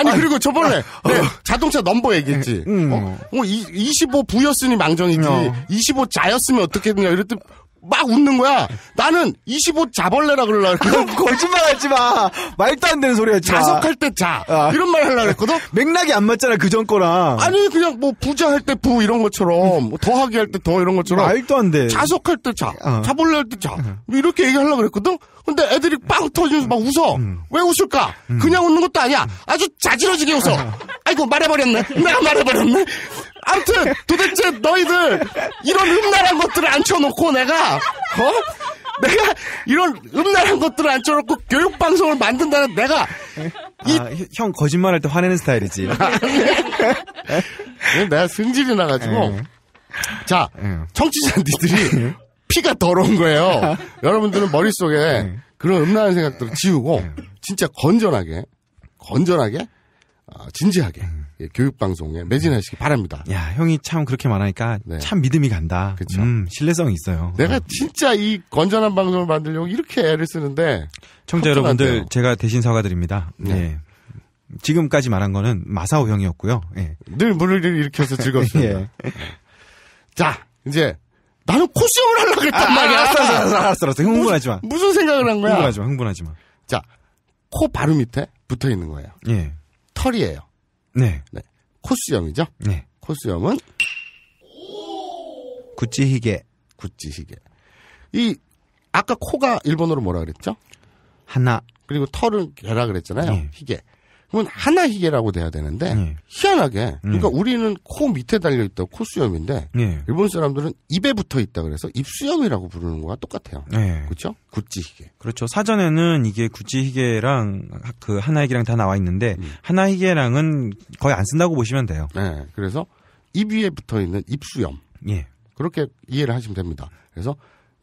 아니, 그리고 저번에 아, 어. 네, 어. 자동차 넘버 얘기했지. 음. 어, 어, 25 부였으니 망정이지. 25 어. 자였으면 어떻게느냐 이랬더니 막 웃는 거야. 나는 25 자벌레라 그러려고 그럼 거짓말 하지 마. 말도 안 되는 소리 야지 자석할 때 자. 아. 이런 말 하려고 했거든? 맥락이 안 맞잖아, 그 전 거랑. 아니, 그냥 뭐 부자 할 때 부 이런 것처럼, 뭐 더하기 할 때 더 이런 것처럼. 말도 안 돼. 자석할 때 자. 어. 자벌레 할 때 자. 어. 뭐 이렇게 얘기하려고 그랬거든? 근데 애들이 빵 터지면서 막 웃어. 음. 왜 웃을까? 음. 그냥 웃는 것도 아니야. 아주 자지러지게 웃어. 어. 아이고, 말해버렸네. 내가 말해버렸네. 아무튼 도대체 너희들 이런 음란한 것들을 앉혀놓고 내가 어? 내가 이런 음란한 것들을 앉혀놓고 교육 방송을 만든다는 내가 이... 아, 형 거짓말할 때 화내는 스타일이지. 내가 승질이 나가지고 예. 자 예. 청취자 니들이 예. 피가 더러운 거예요. 여러분들은 머릿속에 그런 음란한 생각들을 지우고 진짜 건전하게 건전하게 어, 진지하게 예, 교육 방송에 매진하시기 네. 바랍니다. 야 형이 참 그렇게 말하니까 네. 참 믿음이 간다. 그렇 음, 신뢰성이 있어요. 내가 어. 진짜 이 건전한 방송을 만들려고 이렇게 애를 쓰는데 청자 여러분들 제가 대신 사과드립니다. 네. 예. 지금까지 말한 거는 마사오 형이었고요. 예. 늘 물을 일으켜서 즐겁습니다. 예. 자 이제 나는 코시험을 하려고 했단 아, 말이야. 알았어, 알았어, 알았어, 알았어. 흥분하지 마. 무슨, 무슨 생각을 한 거야? 흥분하지 마, 흥분하지 마. 자, 코 바로 밑에 붙어 있는 거예요. 예. 털이에요. 네. 네. 코수염이죠? 네. 코수염은 구찌희게구찌희게이 아까 코가 일본어로 뭐라 그랬죠? 하나. 그리고 털은 개라 그랬잖아요. 네. 히게. 그건 하나 희계라고 돼야 되는데 네. 희한하게 그러니까 예. 우리는 코 밑에 달려 있다 고 코수염인데 네. 예. 일본 사람들은 입에 붙어 있다 그래서 입수염이라고 부르는 거와 똑같아요. 네. 그렇죠? 구찌 희계. 그렇죠. 사전에는 이게 구찌 희계랑 그 하나 희계랑 다 나와 있는데 음. 하나 희계랑은 거의 안 쓴다고 보시면 돼요. 네. 그래서 입 위에 붙어 있는 입수염. 예. 그렇게 이해를 하시면 됩니다. 그래서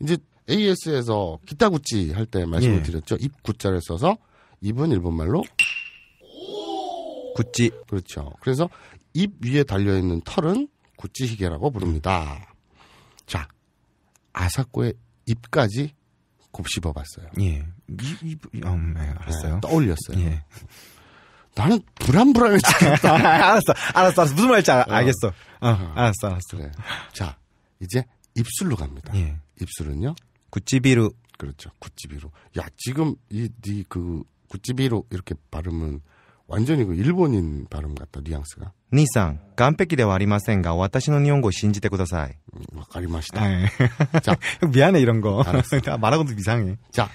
이제 AS에서 기타구찌 할 때 말씀을 예. 드렸죠. 입구자를 써서 입은 일본말로 구찌. 그렇죠. 그래서 입 위에 달려있는 털은 구찌희계라고 부릅니다. 자, 아사코의 입까지 곱씹어 봤어요. 예. 입, 입, 음, 네, 알았어요. 네, 떠올렸어요. 예. 나는 불안불안해 지겠다 알았어, 알았어, 알았어. 무슨 말인지 알, 어. 겠어 어, 어, 알았어, 알았어. 그래. 네. 자, 이제 입술로 갑니다. 예. 입술은요? 구찌비루. 그렇죠. 구찌비루. 야, 지금 이, 니그 구찌비루 이렇게 발음은 완전히 그 일본인 발음 같다 뉘앙스가. 니상, 깜빡이ではありませんが 私の日本語を信じてください. 음, 가리마시다. 아, 예. 자, 미안해 이런 거. 말하고도 이상해. 자,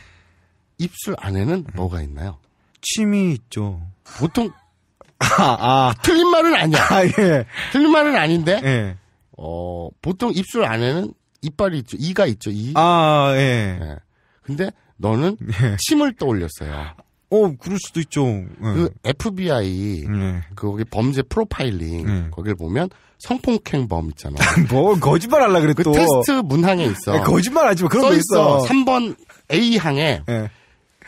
입술 안에는 뭐가 있나요? 침이 있죠. 보통 아, 아. 틀린 말은 아니야. 아, 예. 틀린 말은 아닌데. 예. 어, 보통 입술 안에는 이빨이 있죠. 이가 있죠. 이. 아, 예. 예. 근데 너는 예. 침을 떠올렸어요. 아, 어, 그럴 수도 있죠. 네. 그 FBI 네. 예. 거기 범죄 프로파일링 네. 예. 거기를 보면 성폭행범 있잖아. 뭐 거짓말 하려 그랬 그 또. 테스트 문항에 있어. 거짓말 하지 마. 그런 거 있어. 있어. 3번 A 항에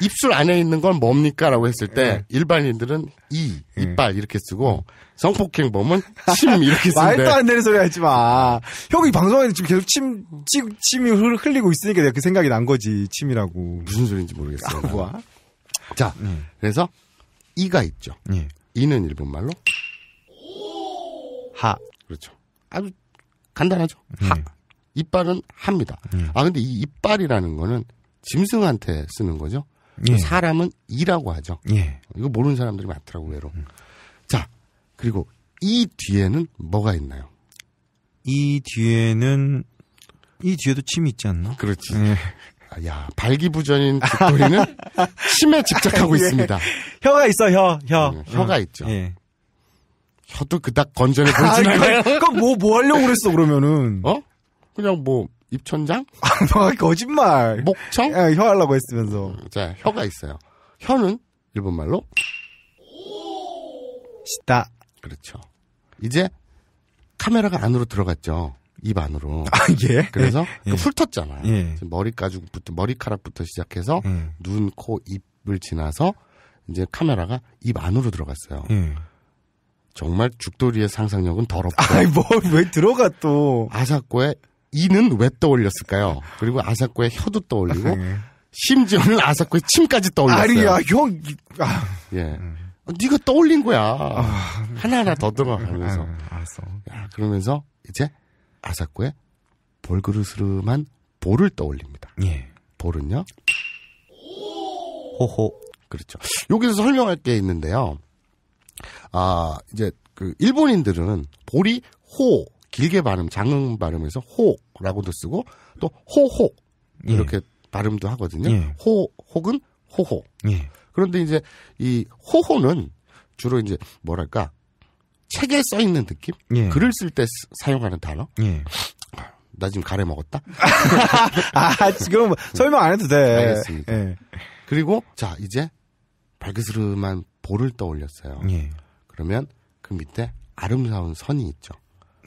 입술 안에 있는 건 뭡니까라고 했을 때 일반인들은 이 이빨 이렇게 쓰고 성폭행범은 침 이렇게 쓰는데 말도 안 되는 소리 하지 마. 형이 방송에서 지금 계속 침, 침이 흘리고 있으니까 내가 그 생각이 난 거지 침이라고. 무슨 소리인지 모르겠어. 아, 뭐야? 자, 음. 그래서 이가 있죠. 예. 이는 일본말로 하. 그렇죠. 아주 간단하죠. 예. 하. 이빨은 합니다. 예. 아 근데 이 이빨이라는 거는 짐승한테 쓰는 거죠. 예. 사람은 이라고 하죠. 예. 이거 모르는 사람들이 많더라고 외로. 음. 자 그리고 이 뒤에는 뭐가 있나요? 이 뒤에는 이 뒤에도 침이 있지 않나? 그렇지. 예. 아, 야, 발기부전인 집돌이는 침에 집착하고 예. 있습니다. 혀가 있어, 혀, 혀. 음, 혀가 어. 있죠. 예. 혀도 그닥 건전해 보이지 아, 않아요. 그니까 뭐, 뭐 하려고 그랬어, 그러면은. 어? 그냥 뭐, 입천장? 아, 뭐, 거짓말. 목청? 예, 혀 하려고 했으면서. 자, 혀가 있어요. 혀는, 일본말로, 시다. 그렇죠. 이제, 카메라가 안으로 들어갔죠. 입 안으로. 아, 예. 예. 그래서 그 예. 그 훑었잖아요. 예. 머리까지부터 머리카락부터 시작해서 음. 눈, 코, 입을 지나서 이제 카메라가 입 안으로 들어갔어요. 음. 정말 죽돌이의 상상력은 더럽고. 아이 뭘왜 뭐, 들어가 또? 아사코의 이는 왜 떠올렸을까요? 그리고 아사코의 혀도 떠올리고 아, 심지어는 아사코의 침까지 떠올렸어요. 아니야 형. 아. 예. 음. 아, 네가 떠올린 거야. 아, 하나하나 더 들어가면서. 아, 알았어. 야, 그러면서 이제 아사코의 볼그르스름한 볼을 떠올립니다. 예. 볼은요? 호호. 그렇죠. 여기서 설명할 게 있는데요. 아, 이제 그 일본인들은 볼이 호 길게 발음 장음 발음에서 호라고도 쓰고 또 호호 예. 이렇게 예. 발음도 하거든요. 예. 호 혹은 호호. 예. 그런데 이제 이 호호는 주로 이제 뭐랄까 책에 써 있는 느낌? 예. 글을 쓸 때 사용하는 단어? 예. 나 지금 가래 먹었다? 아, 지금 뭐 설명 안 해도 돼. 알겠습니다. 예. 그리고, 자, 이제 발그스름한 볼을 떠올렸어요. 예. 그러면 그 밑에 아름다운 선이 있죠.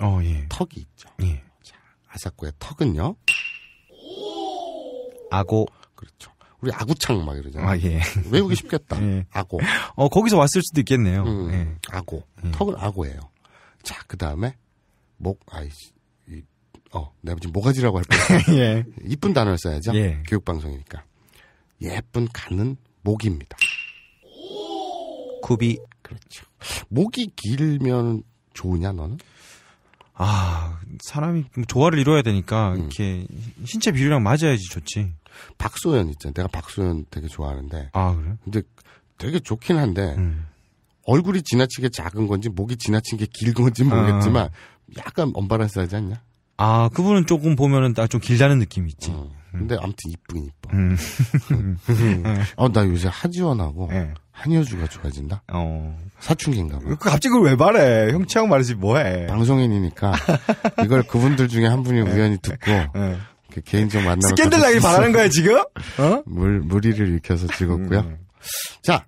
어, 예. 턱이 있죠. 예. 자, 아사코의 턱은요? 아고. 그렇죠. 우리 아구창 막 이러잖아요. 아, 예. 외우기 쉽겠다. 예. 아고. 어, 거기서 왔을 수도 있겠네요. 음, 예. 아고. 예. 턱은 아고예요. 자, 그 다음에, 목, 아이씨. 이, 어, 내가 지금 모가지라고 할거요 예. 이쁜 단어를 써야죠. 예. 교육방송이니까. 예쁜 가는 목입니다. 굽이. 그렇죠. 목이 길면 좋으냐, 너는? 아 사람이 뭐 조화를 이뤄야 되니까 음. 이렇게 신체 비율이랑 맞아야지 좋지. 박소연 있잖아. 내가 박소연 되게 좋아하는데. 아 그래? 근데 되게 좋긴 한데 음. 얼굴이 지나치게 작은 건지 목이 지나친게길 건지 모르겠지만 아. 약간 언바란스하지 않냐? 아 그분은 조금 보면은 딱 좀 길다는 느낌이 있지. 음. 음. 근데 아무튼 이쁘긴 이뻐. 음. 어, 나 요새 하지원하고 네. 한여주가 좋아진다? 어. 사춘기인가 봐. 그 갑자기 그걸 왜 말해? 형 취향 말하지 뭐해? 방송인이니까 이걸 그분들 중에 한 분이 예. 우연히 듣고 예. 개인적 만남을 스캔들 나길 바라는 거야 지금? 어? 물 무리를 일으켜서 음. 즐겁고요. 음. 자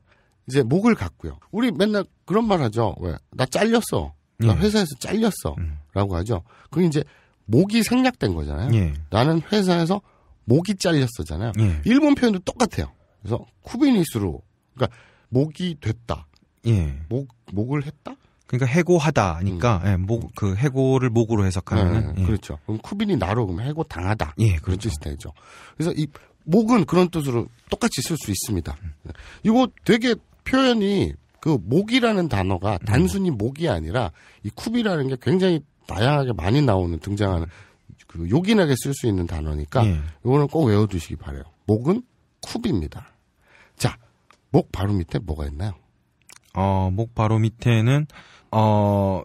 이제 목을 갖고요 우리 맨날 그런 말 하죠. 왜? 나 잘렸어. 나 회사에서 잘렸어. 음. 라고 하죠. 그게 이제 목이 생략된 거잖아요. 예. 나는 회사에서 목이 잘렸었잖아요. 예. 일본 표현도 똑같아요. 그래서 쿠비니스로 그러니까 목이 됐다. 예. 목 목을 했다. 그러니까 해고하다니까 음. 예, 목그 해고를 목으로 해석하면 예, 네, 예. 그렇죠. 그럼 쿠빈이 나로 그럼 해고 당하다. 예, 그렇죠. 스타일이죠. 그래서 이 목은 그런 뜻으로 똑같이 쓸 수 있습니다. 음. 네. 이거 되게 표현이 그 목이라는 단어가 단순히 음. 목이 아니라 이쿠비라는게 굉장히 다양하게 많이 나오는 등장하는 음. 그 요긴하게 쓸 수 있는 단어니까 예. 요거는 꼭 외워두시기 바래요. 목은 쿱입니다. 자, 목 바로 밑에 뭐가 있나요? 어, 목 바로 밑에는 어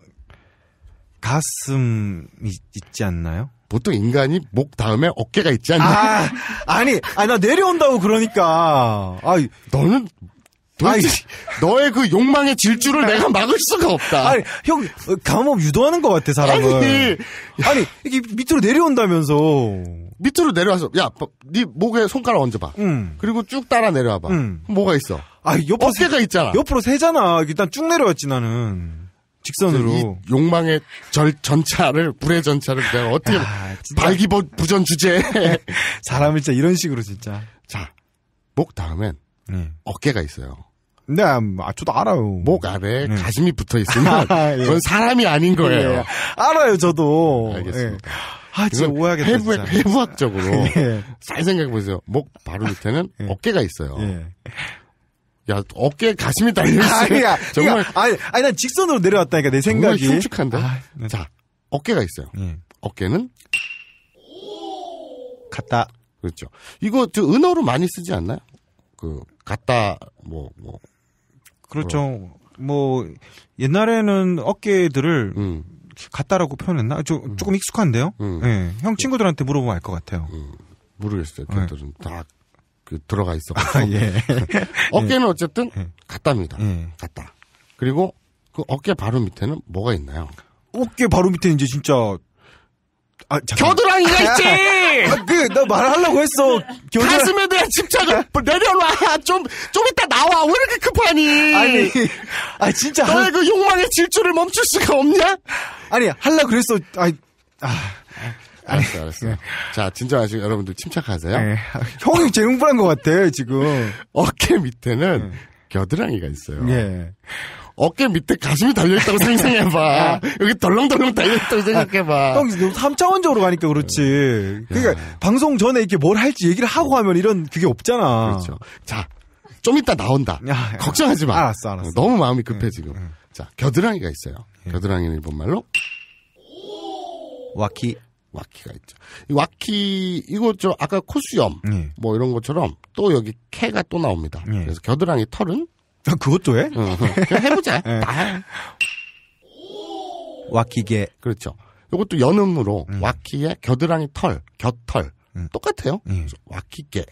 가슴이 있지 않나요? 보통 인간이 목 다음에 어깨가 있지 않나? 아, 아니, 아니 나 내려온다고 그러니까. 아, 너는 아니, 너의 그 욕망의 질주를 내가 막을 수가 없다. 아니, 형, 감업 유도하는 것 같아, 사람을. 아니, 아니, 이게 밑으로 내려온다면서. 밑으로 내려와서, 야, 네 목에 손가락 얹어봐. 음. 그리고 쭉 따라 내려와봐. 음. 뭐가 있어? 아, 옆으로. 세가 있잖아. 옆으로 세잖아. 일단 쭉 내려왔지, 나는. 직선으로. 이 욕망의 절, 전차를, 불의 전차를 내가 어떻게, 야, 아, 발기부전 주제에. 사람을 진짜 이런 식으로 진짜. 자, 목 다음엔 음. 어깨가 있어요. 네, 음, 아, 저도 알아요. 목 아래 네. 가슴이 붙어 있으면 아, 예. 그건 사람이 아닌 거예요. 예, 예. 알아요, 저도. 알겠습니다. 예. 아, 진짜 오해하겠다. 해부, 해부학적으로 예. 잘 생각해 보세요. 목 바로 밑에는 어깨가 있어요. 야 어깨에 가슴이 달려 있어. 아니야, 정말. 그러니까, 아니, 아니 난 직선으로 내려왔다니까 내 생각이. 정말 흉측한데. 아, 네. 자, 어깨가 있어요. 어깨는 갔다. 그렇죠. 이거 저 은어로 많이 쓰지 않나요? 그 갔다 뭐, 뭐 그렇죠. 뭐 옛날에는 어깨들을 음. 같다라고 표현했나? 저, 음. 조금 익숙한데요. 음. 네. 형 친구들한테 물어보면 알 것 같아요. 음. 모르겠어요. 예. 걔들은 네. 다 그, 들어가 있어가고 아, 예. 어깨는 어쨌든 예. 같답니다. 예. 같다. 그리고 그 어깨 바로 밑에는 뭐가 있나요? 어깨 바로 밑에 이제 진짜 아, 겨드랑이가 있지. 아, 그나 말하려고 했어. 겨드랑... 가슴에 대한 집착을 내려놔. 좀좀 좀 이따 나와. 왜 이렇게 급하니? 아니, 아 진짜. 너의 그 욕망의 질주를 멈출 수가 없냐? 아니 할라 그랬어. 아, 아. 알았어, 알았어. 네. 자, 진정하시고 여러분들 침착하세요. 네. 형이 제일 흥분한 것 같아, 지금. 어깨 밑에는 네. 겨드랑이가 있어요. 예. 어깨 밑에 가슴이 달려있다고 생각해봐. 아. 여기 덜렁덜렁 달려있다고 아. 생각해봐. 형, 너무 3차원적으로 가니까 그렇지. 그러니까 방송 전에 이렇게 뭘 할지 얘기를 하고 하면 이런 그게 없잖아. 그렇죠. 자, 좀 이따 나온다. 야, 걱정하지 마. 알았어, 알았어. 너무 마음이 급해, 예, 지금. 응, 예. 자, 겨드랑이가 있어요. 응. 예. 겨드랑이는 일본말로. 와키. 와키가 있죠. 이 와키, 이거 저 아까 코수염, 뭐 이런 것처럼 또 여기 캐가 또 나옵니다. 그래서 겨드랑이 털은 그것도 해? 어, 어. 해보자. 네. 와키게. 그렇죠. 이것도 연음으로 음. 와키의 겨드랑이 털, 겨털 음. 똑같아요. 음. 와키게.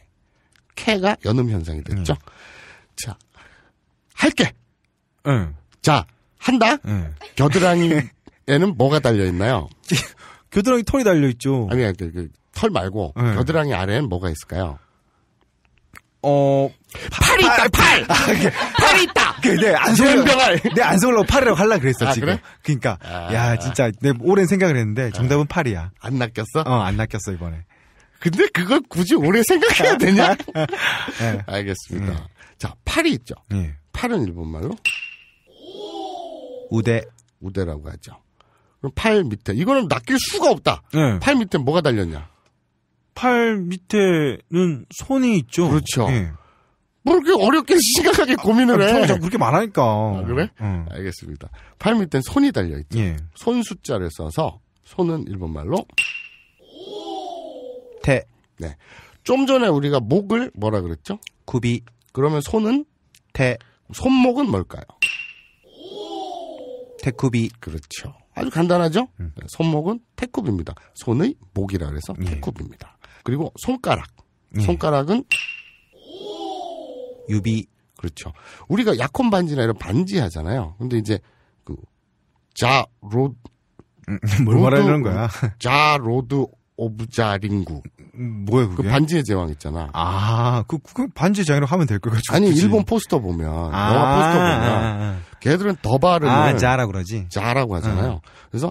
캐가 연음 현상이 됐죠. 음. 자, 할게. 자, 한다. 겨드랑이에는 뭐가 달려 있나요? 겨드랑이 털이 달려 있죠. 아니, 그, 그, 털 말고 겨드랑이 아래엔 뭐가 있을까요? 어, 팔이 있다, 팔! 아, 팔이 있다! 그, 네 안성을, 네 안성을 팔이라고 하려 그랬어, 아, 지금. 그래? 그니까. 아, 야, 진짜, 내 오랜 생각을 했는데, 아. 정답은 팔이야. 안 낚였어? 어, 안 낚였어, 이번에. 근데 그걸 굳이 오래 생각해야 되냐? 네. 알겠습니다. 음. 자, 팔이 있죠? 네. 팔은 일본말로? 우대. 우대라고 하죠. 그럼 팔 밑에. 이거는 낚일 수가 없다. 네. 팔 밑에 뭐가 달렸냐? 팔 밑에는 손이 있죠. 그렇죠. 네. 뭘 그렇게 어렵게 심각하게 고민을 아, 해. 그렇게 말하니까. 아, 그래? 응. 음. 음. 알겠습니다. 팔 밑엔 손이 달려있죠. 예. 손 숫자를 써서 손은 일본말로 태. 네. 좀 전에 우리가 목을 뭐라 그랬죠? 구비. 그러면 손은 태. 손목은 뭘까요? 태쿠비. 그렇죠. 아주 간단하죠? 응. 음. 네, 손목은 태쿠비입니다. 손의 목이라 그래서 태쿠비입니다. 예. 그리고 손가락. 예. 손가락은 유비 그렇죠. 우리가 약혼 반지나 이런 반지 하잖아요. 근데 이제 그자 음, 음, 로드 뭘 말하는 거야? 자 로드 오브 자링구. 음, 뭐야 그 그게? 그 반지의 제왕 있잖아. 아, 그, 그 반지의 제왕이라고 하면 될 것 같아. 아니, 굳이. 일본 포스터 보면, 아~ 영화 포스터 보면, 아, 아, 아. 걔들은 더 발음을 아, 자라고 그러지. 자라고 하잖아요. 응. 그래서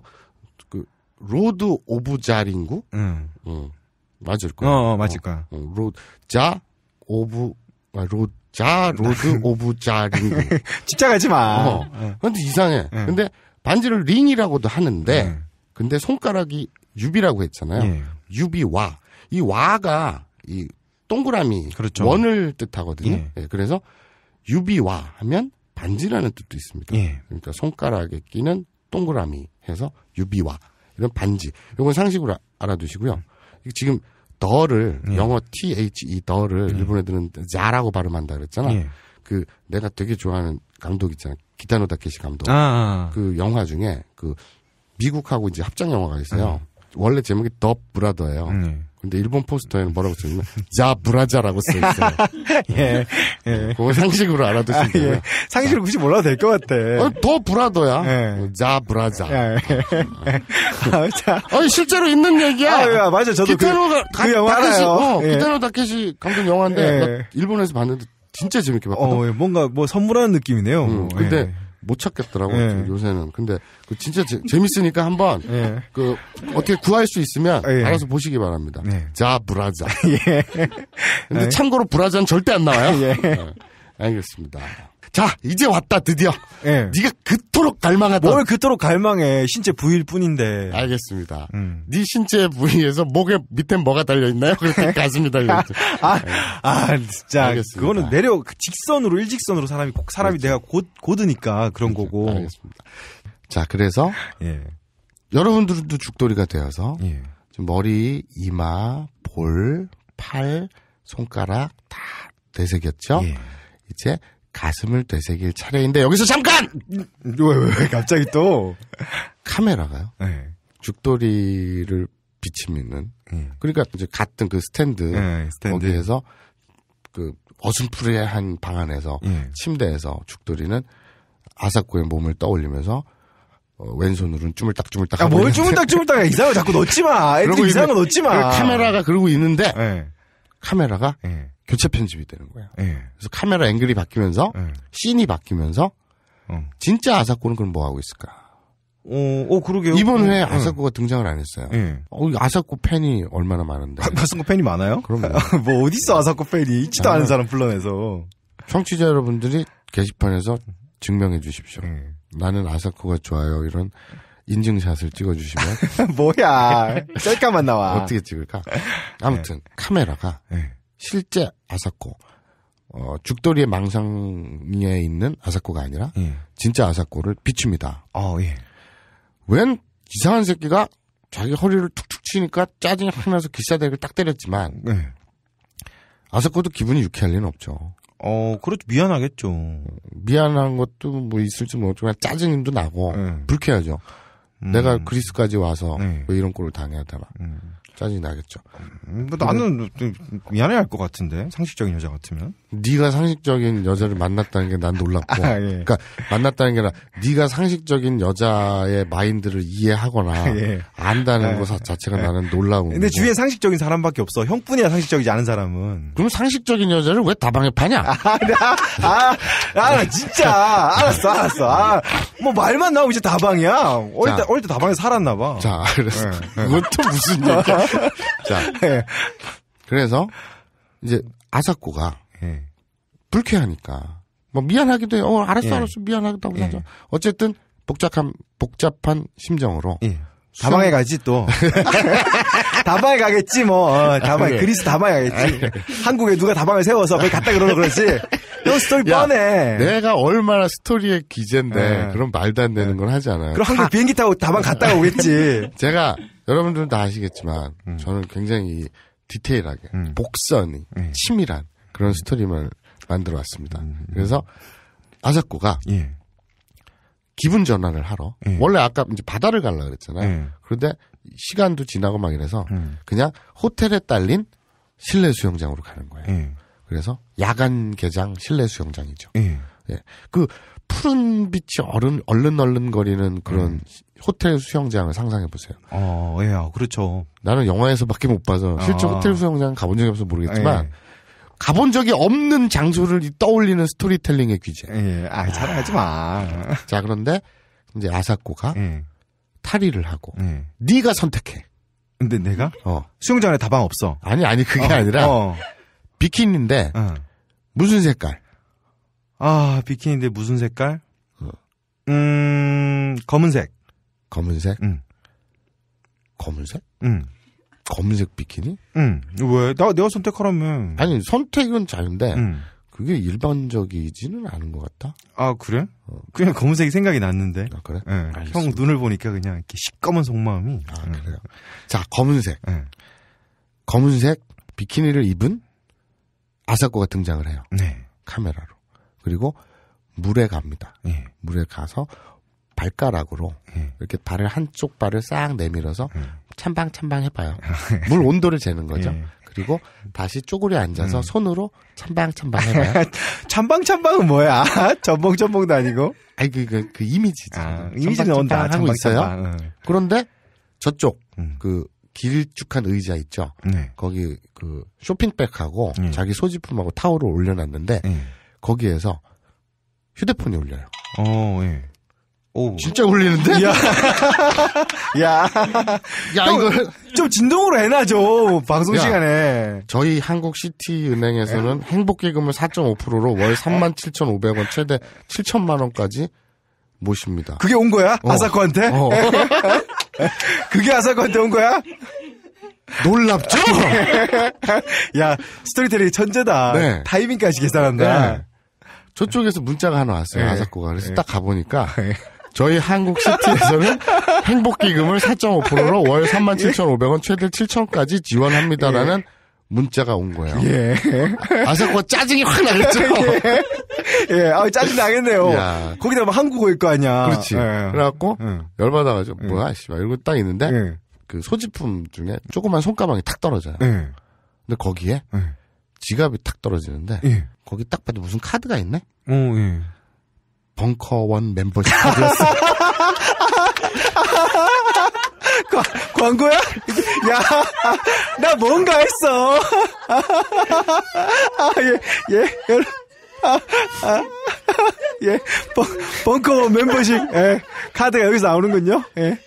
그 로드 오브 자링구? 응. 응. 맞을 거야. 어, 어 맞을 거야. 어, 로, 자 오브 아, 로드 자 로드 오브 자 링. 진짜 가지 마. 어. 어. 근데 이상해. 네. 근데 반지를 링이라고도 하는데 네. 근데 손가락이 유비라고 했잖아요. 네. 예. 유비와 이 와가 이 동그라미 그렇죠. 원을 뜻하거든요. 예. 그래서 유비와 하면 반지라는 뜻도 있습니다. 그러니까 손가락에 끼는 동그라미 해서 유비와 이런 반지. 이건 상식으로 알아두시고요. 음. 지금 더를 예. 영어 T H E 더를 예. 일본 애들은 자라고 발음한다 그랬잖아. 예. 그 내가 되게 좋아하는 감독 있잖아. 기타노 다케시 감독. 아, 아. 아. 그 영화 중에 그 미국하고 이제 합작 영화가 있어요. 음. 원래 제목이 더 브라더예요. 음, 예. 근데 일본 포스터에는 뭐라고 써있나? 야 브라자라고 써있어요. 예, 예. 그거 상식으로 알아두시면 아, 돼요. 예. 상식으로 굳이 몰라도 될 것 같아. 어, 더 브라더야. 예. 자 브라자. 예. 아, 자. 어, 실제로 있는 얘기야. 아, 아 예, 맞아. 저도 기타노 그, 가, 그 영화 다케 어, 예. 기타노 다케시 감독 영화인데 예. 일본에서 봤는데 진짜 재밌게 봤거든. 어, 예, 뭔가 뭐 선물하는 느낌이네요. 뭐. 음, 뭐. 근데 못 찾겠더라고요 예. 요새는. 근데 그 진짜 재, 재밌으니까 한번 예. 그 어떻게 구할 수 있으면 예. 알아서 보시기 바랍니다. 예. 자 브라자. 예. 근데 참고로 브라자는 절대 안 나와요. 예. 네. 알겠습니다. 자 이제 왔다 드디어. 예. 네가 그토록 갈망하던. 뭘 그토록 갈망해. 신체 부위일 뿐인데. 알겠습니다. 음. 네 신체 부위에서 목에 밑에 뭐가 달려 있나요? 그렇게 가슴이 달려 있죠. 아, 네. 아 진짜. 알겠습니다. 그거는 내려 그 직선으로 일직선으로 사람이 사람이 그렇죠. 내가 곧 고드니까 그런 그렇죠. 거고. 알겠습니다. 자 그래서 예. 여러분들도 죽돌이가 되어서 예. 머리, 이마, 볼, 팔, 손가락 다 되새겼죠. 예. 이제 가슴을 되새길 차례인데 여기서 잠깐! 왜, 왜, 왜 갑자기 또? 카메라가요. 네. 죽돌이를 비치면은 네. 그러니까 이제 같은 그 스탠드, 네, 스탠드. 거기에서 그 어슴푸레한 방 안에서 예. 침대에서 죽돌이는 아사코의 몸을 떠올리면서 어, 왼손으로는 쭈물딱쭈물딱. 아, 뭘 쭈물딱쭈물딱 이상한 자꾸 넣지 마. 애들 이상한 거 넣지 마. 카메라가 그러고 있는데 예. 카메라가 예. 교체 편집이 되는 거예요. 네. 그래서 카메라 앵글이 바뀌면서 네. 씬이 바뀌면서 어. 진짜 아사코는 그럼 뭐 하고 있을까? 어, 어 그러게요. 이번 회에 어, 예. 아사코가 등장을 안 했어요. 예. 어, 아사코 팬이 얼마나 많은데. 아, 사코 팬이 많아요? 그럼요. 뭐 어딨어 아사코 팬이 있지도 않은 사람 불러내서. 청취자 여러분들이 게시판에서 증명해 주십시오. 예. 나는 아사코가 좋아요 이런 인증샷을 찍어 주시면. 뭐야 셀카만 나와. 어떻게 찍을까? 아무튼 예. 카메라가 실제 아사코 어, 죽돌이의 망상에 있는 아사코가 아니라 예. 진짜 아사코를 비춥니다. 어, 예. 웬 이상한 새끼가 자기 허리를 툭툭 치니까 짜증이 확 나서 기사대를 딱 때렸지만 예. 아사코도 기분이 유쾌할 리는 없죠. 어, 그렇죠. 미안하겠죠. 미안한 것도 뭐 있을지 모르지만 짜증도 나고 네. 불쾌하죠. 음. 내가 그리스까지 와서 네. 왜 뭐 이런 꼴을 당해야 되나. 음. 짜증이 나겠죠. 음, 뭐 나는 미안해할 것 같은데 상식적인 여자 같으면. 네가 상식적인 여자를 만났다는 게 난 놀랍고, 아, 예. 그러니까 만났다는 게 아니라 네가 상식적인 여자의 마인드를 이해하거나 예. 안다는 예. 것 자체가 아. 나는 놀라운. 근데 주위에 상식적인 사람밖에 없어. 형뿐이야 상식적이지 않은 사람은. 그럼 상식적인 여자를 왜 다방에 파냐? 아, 나, 아, 아, 진짜 알았어, 알았어. 아, 뭐 말만 나오면 이제 다방이야. 어릴 때 어릴 때 다방에 살았나 봐. 자, 그래서 예, 예. 그것도 무슨 얘기야? 자, 예. 그래서 이제 아사코가 예. 불쾌하니까 뭐 미안하기도 해요. 어, 알았어, 예. 알았어, 미안하다고 예. 어쨌든 복잡한 복잡한 심정으로 수영... 예. 다방에 가지 또 다방에 가겠지 뭐 어, 다방 에 아, 예. 그리스 다방에 가겠지 아, 예. 한국에 누가 다방을 세워서 거기 갔다 그러는 그러지 너 스토리 야, 뻔해 내가 얼마나 스토리의 기재인데 그런 말도 안 되는 걸 하잖아 요 그럼 한국 비행기 타고 다방 갔다 오겠지 제가 여러분들은 다 아시겠지만 음. 저는 굉장히 디테일하게 음. 복선이 예. 치밀한 그런 스토리만 만들어 왔습니다. 음, 음. 그래서 아자코가 예. 기분 전환을 하러 예. 원래 아까 이제 바다를 갈라 그랬잖아요. 예. 그런데 시간도 지나고 막 이래서 음. 그냥 호텔에 딸린 실내 수영장으로 가는 거예요. 예. 그래서 야간 개장 실내 수영장이죠. 예. 예. 그 푸른 빛이 얼른 얼른 얼른 거리는 그런 음. 호텔 수영장을 상상해 보세요. 어, 예, 아, 그렇죠. 나는 영화에서밖에 못 봐서 아. 실제 아. 호텔 수영장 가본 적이 없어서 모르겠지만 예. 가본 적이 없는 장소를 떠올리는 스토리텔링의 귀재. 예, 아, 잘하지 마. 아. 자, 그런데 이제 아사코가 예. 탈의를 하고 예. 네가 선택해. 근데 내가? 어. 수영장에 다방 없어. 아니, 아니, 그게 어, 아니라 어. 비키니인데 어. 무슨 색깔? 아, 비키니인데 무슨 색깔? 어. 음, 검은색. 검은색? 응. 검은색? 응. 검은색 비키니? 응. 왜? 나, 내가 선택하라면. 아니, 선택은 자유인데, 응. 그게 일반적이지는 않은 것 같다? 아, 그래? 어. 그냥 검은색이 생각이 났는데. 아, 그래? 네. 형 눈을 보니까 그냥 이렇게 시꺼먼 속마음이. 아, 그래요? 자, 검은색. 네. 검은색 비키니를 입은 아사코가 등장을 해요. 네. 카메라로. 그리고 물에 갑니다. 네. 물에 가서 발가락으로 음. 이렇게 발을 한쪽 발을 싹 내밀어서 음. 예. 찬방 찬방 해봐요. 아, 예. 물 온도를 재는 거죠. 예. 그리고 다시 쪼그려 앉아서 음. 손으로 찬방 찬방 해봐요. 찬방 찬방은 뭐야? 전봉 전봉도 아니고. 아니 그, 그, 그 이미지죠. 아, 이미지는 온다. 하고 있어요. 찬방. 어. 그런데 저쪽 음. 그 길쭉한 의자 있죠. 네. 거기 그 쇼핑백하고 네. 자기 소지품하고 타월을 올려놨는데 네. 거기에서 휴대폰이 올려요. 어, 예. 오. 진짜 울리는데? 야. 야. 야, 이거좀 진동으로 해놔줘. 방송 야. 시간에. 저희 한국시티은행에서는 행복기금을 4.5%로 월 37,500원 어? 최대 7천만원까지 모십니다. 그게 온 거야? 어. 아사코한테? 어. 그게 아사코한테 온 거야? 놀랍죠? 야, 스토리텔링 천재다. 네. 타이밍까지 계산한다. 네. 저쪽에서 문자가 하나 왔어요. 네. 아사코가. 그래서 네. 딱 가보니까 네. 저희 한국시티에서는 행복기금을 4.5%로 월 37,500원 최대 7,000까지 지원합니다라는 예. 문자가 온 거예요. 예. 아, 아사코 짜증이 확 나겠죠. 예. 예. 아, 짜증 나겠네요. 거기다 뭐 한국어일 거 아니야. 그렇지. 예. 그래갖고 응. 예. 열받아가지고 응. 예. 뭐야 씨발 이러고 딱 있는데 응. 예. 그 소지품 중에 조그만 손가방이 탁 떨어져요. 근데 거기에 지갑이 탁 떨어지는데 거기 딱 봐도 무슨 카드가 있네. 오, 어, 예. 벙커원 멤버십 카드어 광고야? 야, 나 뭔가 했어. 아, 예, 예, 여러분. 아, 아, 예, 벙, 벙커원 멤버십, 예, 카드가 여기서 나오는군요. 예.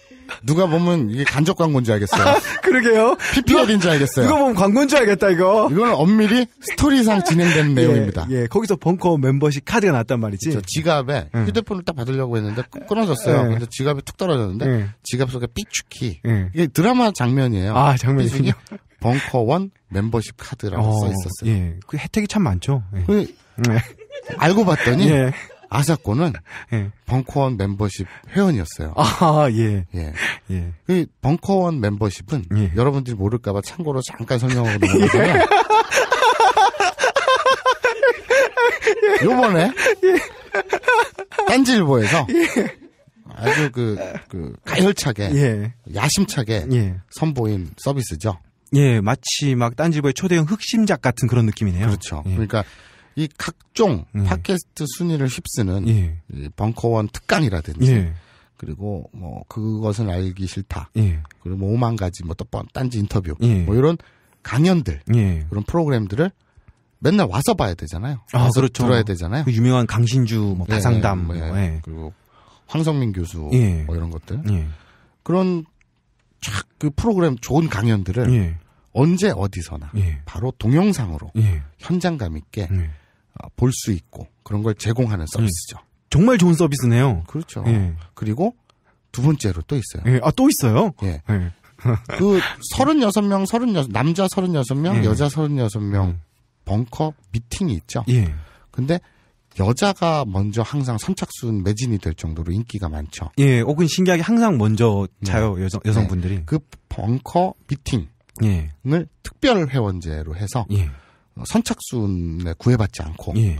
누가 보면 이게 간접 광고인지 알겠어요. 아, 그러게요. PPL인지 알겠어요. 누가 보면 광고인지 알겠다 이거. 이건 엄밀히 스토리상 진행된 예, 내용입니다. 예, 거기서 벙커 멤버십 카드가 났단 말이지. 그렇 지갑에 응. 예. 휴대폰을 딱 받으려고 했는데 끊어졌어요. 예. 근데 지갑이 툭 떨어졌는데 예. 지갑 속에 삐죽히 예. 이게 드라마 장면이에요. 아 장면이군요. 벙커원 멤버십 카드라고 어, 써 있었어요. 예, 그 혜택이 참 많죠. 그, 알고 봤더니 아사코는 예. 벙커원 멤버십 회원이었어요. 아, 예. 예. 예. 그 벙커원 멤버십은 예. 여러분들이 모를까봐 참고로 잠깐 설명하고 예. 넘어가자면 요번에 예. 딴지일보에서 예. 아주 그, 그 가열차게 야심차게 선보인 서비스죠. 예, 마치 막 딴지보의 초대형 흑심작 같은 그런 느낌이네요. 그렇죠. 예. 그러니까 이 각종 음. 팟캐스트 순위를 휩쓰는 예. 벙커원 특강이라든지 예. 그리고 뭐 그것은 알기 싫다. 예. 그리고 뭐 오만 가지 뭐또뻔 딴지 인터뷰 예. 뭐 이런 강연들 예. 그런 프로그램들을 맨날 와서 봐야 되잖아요. 아, 그렇죠. 들어야 되잖아요. 그 유명한 강신주 뭐 다상담 예, 뭐, 예. 그리고 황성민 교수 뭐 이런 것들 그런 쫙그 프로그램 좋은 강연들을 언제 어디서나 예. 바로 동영상으로 예. 현장감 있게 예. 아, 볼 수 있고 그런 걸 제공하는 서비스죠. 음. 정말 좋은 서비스네요. 그렇죠. 예. 그리고 두 번째로 또 있어요. 예. 아, 또 있어요? 예. 예. 그 36명, 36, 남자 36명, 예. 여자 36명 음. 벙커 미팅이 있죠. 예. 근데 여자가 먼저 항상 선착순 매진이 될 정도로 인기가 많죠. 예, 혹은 어, 신기하게 항상 먼저 자요, 네. 여성, 여성분들이. 네. 그 벙커 미팅을 예. 특별 회원제로 해서 예. 어, 선착순에 구애받지 않고 예.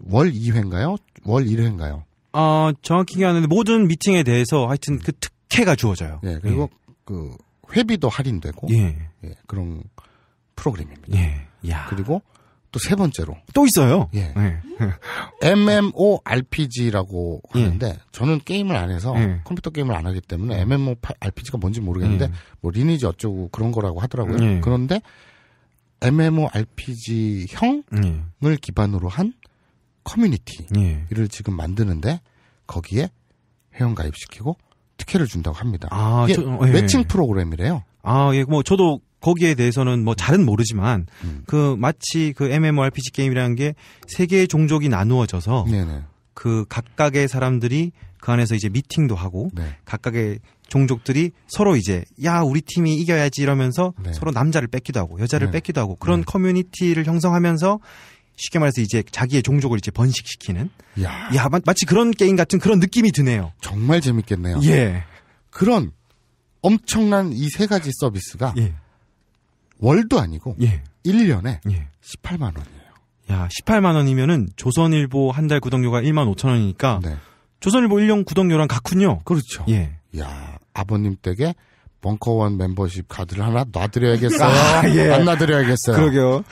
월 2회인가요? 월 1회인가요? 어, 아, 정확히 기억 안는데 모든 미팅에 대해서 하여튼 그 특혜가 주어져요. 예, 그리고 예. 그 회비도 할인되고 예. 예, 그런 프로그램입니다. 예. 야. 그리고 또 세 번째로 또 있어요. 예. MMORPG라고 예. 예. 하는데 저는 게임을 안 해서 예. 컴퓨터 게임을 안 하기 때문에 MMORPG가 뭔지 모르겠는데 뭐 리니지 어쩌고 그런 거라고 하더라고요. 그런데 MMORPG형을 예. 기반으로 한 커뮤니티를 예. 지금 만드는데 거기에 회원 가입시키고 특혜를 준다고 합니다. 아, 이게 저, 어, 예. 매칭 프로그램이래요. 아, 예. 뭐 저도 거기에 대해서는 뭐 잘은 모르지만 음. 그 마치 그 MMORPG 게임이라는 게세계의 종족이 나누어져서 네네. 그 각각의 사람들이 그 안에서 이제 미팅도 하고 네. 각각의 종족들이 서로 이제 야 우리 팀이 이겨야지 이러면서 네. 서로 남자를 뺏기도 하고 여자를 네. 뺏기도 하고 그런 네. 커뮤니티를 형성하면서 쉽게 말해서 이제 자기의 종족을 이제 번식시키는 야, 야 마, 마치 그런 게임 같은 그런 느낌이 드네요. 정말 재밌겠네요. 예. 그런 엄청난 이 세 가지 서비스가 예. 월도 아니고 예. 1년에 예. 18만 원이에요. 야, 18만 원이면은 조선일보 한 달 구독료가 1만 5천 원이니까 네. 조선일보 1년 구독료랑 같군요. 그렇죠. 예. 야, 아버님 댁에 벙커원 멤버십 카드를 하나 놔드려야겠어요. 아, 예. 안 놔드려야겠어요. 그러게요.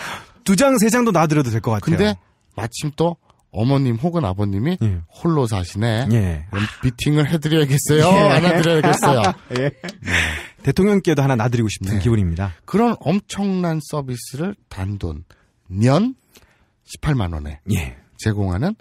두 장, 세 장도 놔드려도 될 것 같아요. 근데 마침 또 어머님 혹은 아버님이 예. 홀로 사시네. 예. 미팅을 해드려야겠어요. 예. 안 해드려야겠어요. 예. 대통령께도 하나 놔드리고 싶은 네. 기분입니다. 그런 엄청난 서비스를 단돈 년 18만 원에 예. 제공하는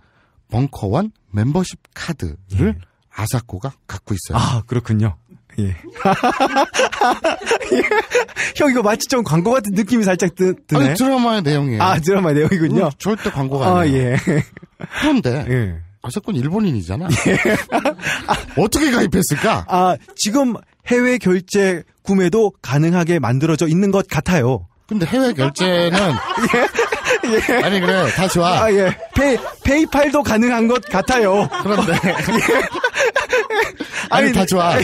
벙커원 멤버십 카드를 예. 아사코가 갖고 있어요. 아 그렇군요. 예. 형 이거 마치 좀 광고 같은 느낌이 살짝 드, 드네. 아니, 드라마의 내용이에요. 아 드라마의 내용이군요. 절대 광고가 아, 아니에요. 예. 그런데 예. 아사건 일본인이잖아. 예. 아, 어떻게 가입했을까? 아 지금 해외 결제 구매도 가능하게 만들어져 있는 것 같아요. 근데 해외 결제는 예? 예. 아니 그래 다시 와. 아, 예. 페이 페이팔도 가능한 것 같아요. 그런데. 예. 아니, 아니 다 좋아. 예.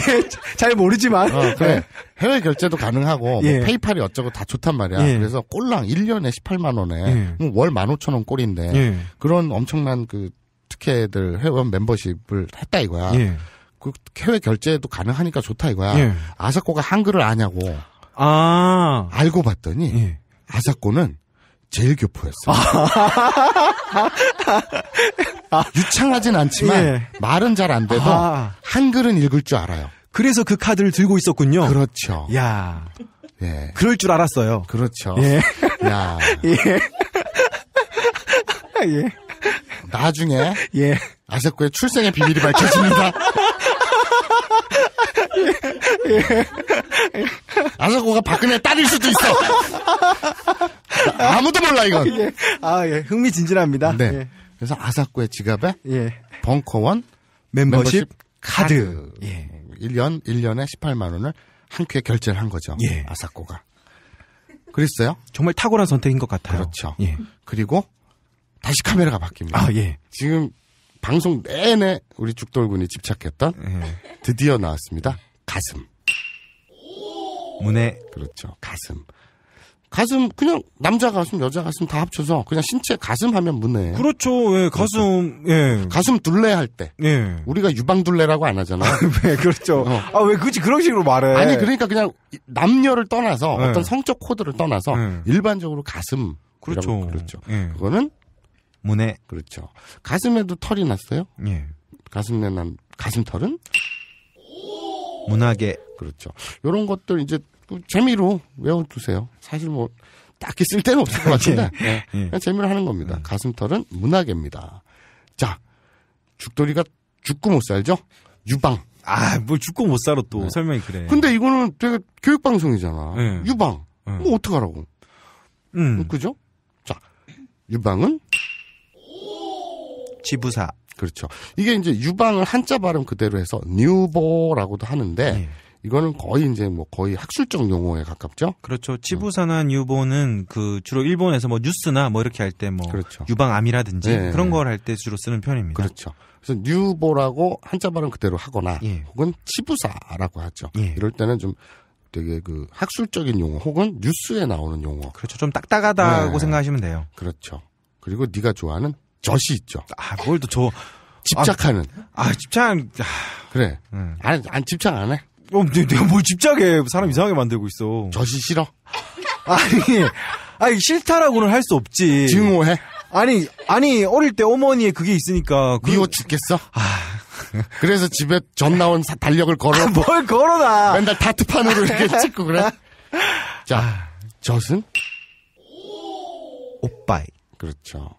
잘 모르지만. 어, 그래. 예. 해외 결제도 가능하고 뭐 예. 페이팔이 어쩌고 다 좋단 말이야. 예. 그래서 꼴랑 1년에 18만 원에 뭐 월 15,000원 꼴인데 그런 엄청난 그 특혜들 회원 멤버십을 했다 이거야. 그 해외 결제도 가능하니까 좋다 이거야. 아사코가 한글을 아냐고. 아 알고 봤더니 아사코는 제일 교포였어요. 아. 유창하진 않지만 예. 말은 잘 안 돼도 아. 한글은 읽을 줄 알아요. 그래서 그 카드를 들고 있었군요. 그렇죠. 야. 예. 그럴 줄 알았어요. 그렇죠. 예. 야. 예. 예. 나중에 예. 아세코의 출생의 비밀이 밝혀집니다. 예. 아사코가 박근혜 딸일 수도 있어. 아무도 몰라 이건. 예. 아 예, 흥미진진합니다. 네. 예. 그래서 아사코의 지갑에 예. 벙커원 멤버십, 멤버십 카드. 예. 1년 1년에 18만 원을 한 큐에 결제를 한 거죠. 예. 아사코가. 그랬어요? 정말 탁월한 선택인 것 같아요. 그렇죠. 예. 그리고 다시 카메라가 바뀝니다. 아, 예. 지금 방송 내내 우리 죽돌군이 집착했던 예. 드디어 나왔습니다. 가슴. 문의 그렇죠. 가슴. 가슴 그냥 남자 가슴 여자 가슴 다 합쳐서 그냥 신체 가슴 하면 문해. 그렇죠. 예, 그렇죠. 가슴 그렇죠. 예. 가슴 둘레 할 때. 예. 우리가 유방 둘레라고 안 하잖아. 왜 아, 네, 그렇죠. 어. 아왜 그지 렇 그런 식으로 말해. 아니 그러니까 그냥 남녀를 떠나서 예. 어떤 성적 코드를 떠나서 예. 일반적으로 가슴 그렇죠. 그렇죠. 예. 그거는 문해. 그렇죠. 가슴에도 털이 났어요? 예. 가슴에 난 가슴 털은 문학에 그렇죠. 이런 것들 이제 그 재미로 외워두세요. 사실 뭐 딱히 쓸 데는 없을 것 예. 같은데 네. 그냥 재미로 하는 겁니다. 네. 가슴털은 문학입니다. 자, 죽돌이가 죽고 못 살죠? 유방. 아, 뭐 죽고 못 살아 또 네. 설명이 그래. 근데 이거는 되게 교육 방송이잖아. 유방. 뭐 어떡하라고. 음. 음. 그죠? 자, 유방은 지부사. 그렇죠. 이게 이제 유방을 한자 발음 그대로 해서 뉴보라고도 하는데 네. 이거는 거의 이제 뭐 거의 학술적 용어에 가깝죠. 그렇죠. 음. 치부산나 뉴보는 그 주로 일본에서 뭐 뉴스나 뭐 이렇게 할 때뭐 그렇죠. 유방암이라든지 네. 그런 걸 할 때 주로 쓰는 편입니다 그렇죠. 그래서 뉴보라고 한자 발음 그대로 하거나 예. 혹은 치부사라고 하죠. 예. 이럴 때는 좀 되게 그 학술적인 용어 혹은 뉴스에 나오는 용어. 그렇죠. 좀 딱딱하다고 네. 생각하시면 돼요. 그렇죠. 그리고 네가 좋아하는 젖이 있죠. 아, 그걸 또저 집착하는. 아, 아 집착. 아, 그래. 응. 음. 안, 안 집착 안 해. 어, 내가 뭘 집착해. 사람 이상하게 만들고 있어. 젖이 싫어? 아니, 아니, 싫다라고는 할 수 없지. 증오해? 아니, 아니, 어릴 때 어머니의 그게 있으니까. 그 미워 그... 죽겠어? 아. 그래서 집에 전 나온 사, 달력을 아, 걸어. 아, 뭘 걸어놔! 맨날 다트판으로 이렇게 찍고 그래? 자, 아. 젖은? 오빠이. 그렇죠.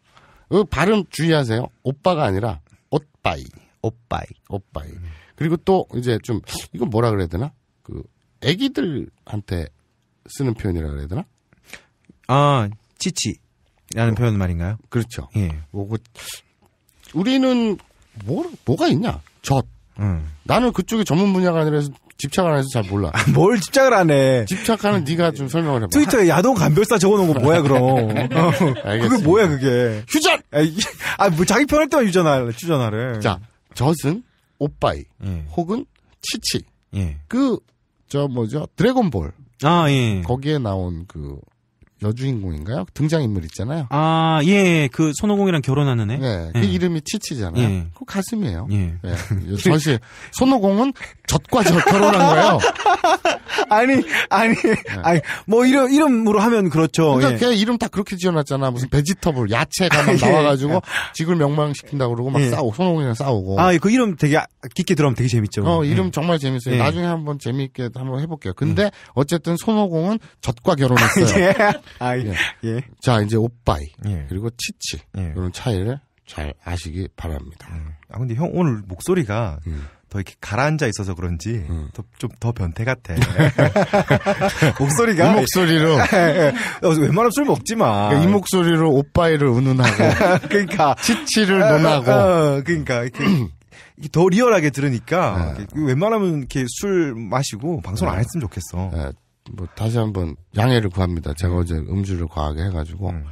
그 발음 주의하세요. 오빠가 아니라 오빠이. 오빠이. 오빠이. 음. 그리고 또 이제 좀이거 뭐라 그래야 되나? 그 애기들한테 쓰는 표현이라 그래야 되나? 아, 치치라는 어, 표현 말인가요? 그렇죠. 예. 뭐고 우리는 뭐 뭐가 있냐? 젖. 음. 나는 그쪽이 전문 분야가 아니라서 집착 안 해서 잘 몰라. 아, 뭘 집착을 안 해. 집착하는 네가 좀 설명을 해봐. 트위터에 야동 간별사 적어놓은 거 뭐야 그럼. 어. 그게 뭐야 그게. 휴전! 아, 아 뭐 자기 편할 때만 휴전하래휴전하래 자, 젖은 오빠이 예. 혹은 치치. 예. 그, 저 뭐죠? 드래곤볼. 아, 예. 거기에 나온 그 여주인공인가요? 등장인물 있잖아요. 아, 예, 예, 예, 그 손오공이랑 결혼하는 애? 네, 그 예. 그 이름이 치치잖아요. 예. 그 가슴이에요. 예. 예. 사실, 손오공은 젖과 젖 결혼한 거예요. 아니, 아니, 네. 아니, 뭐 이름, 이름으로 하면 그렇죠. 그러니까 그냥 예. 이름 다 그렇게 지어놨잖아. 무슨 베지터블, 야채가 막 나와가지고 지구를 명망시킨다고 그러고 막 싸우고, 손오공이랑 싸우고. 아, 그 이름 되게 깊게 들어가면 되게 재밌죠. 어, 이름 정말 재밌어요. 나중에 한번 재밌게 한번 해볼게요. 근데 음. 어쨌든 손오공은 젖과 결혼했어요. 아, 예. 예. 자, 이제 오빠이. 예. 그리고 치치. 예. 이런 차이를 잘 아시기 바랍니다. 음. 아, 근데 형 오늘 목소리가 음. 더 이렇게 가라앉아 있어서 그런지 음. 좀더 변태 같아. 목소리가 이 목소리로 예, 예. 어, 웬만하면 술 먹지 마. 그러니까 이 목소리로 오빠이를 운운하고 그러니까 치치를 어, 논하고 어, 어 그러니까 이렇더 리얼하게 들으니까 네. 웬만하면 이렇게 술 마시고 방송 네. 안 했으면 좋겠어. 네. 뭐 다시 한번 양해를 구합니다. 제가 음. 어제 음주를 과하게 해가지고 음.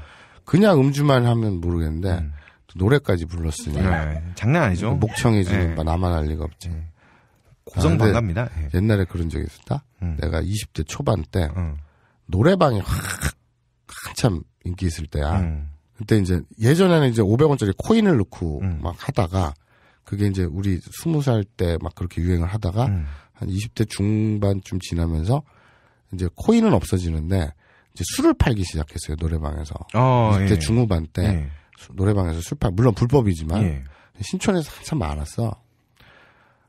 그냥 음주만 하면 모르겠는데 음. 노래까지 불렀으니 네, 장난 아니죠. 목청이 지금 네. 나만 알 리가 없지. 네. 아, 고성 반갑니다. 네. 옛날에 그런 적이 있었다. 음. 내가 20대 초반 때 음. 노래방이 확 한참 인기 있을 때야. 음. 그때 이제 예전에는 이제 500원짜리 코인을 넣고 막 하다가 그게 이제 우리 20살 때 막 그렇게 유행을 하다가 한 20대 중반쯤 지나면서 이제 코인은 없어지는데 이제 술을 팔기 시작했어요 노래방에서 어, 그때 예. 중후반 때 예. 노래방에서 술 팔 물론 불법이지만 예. 신촌에서 한참 많았어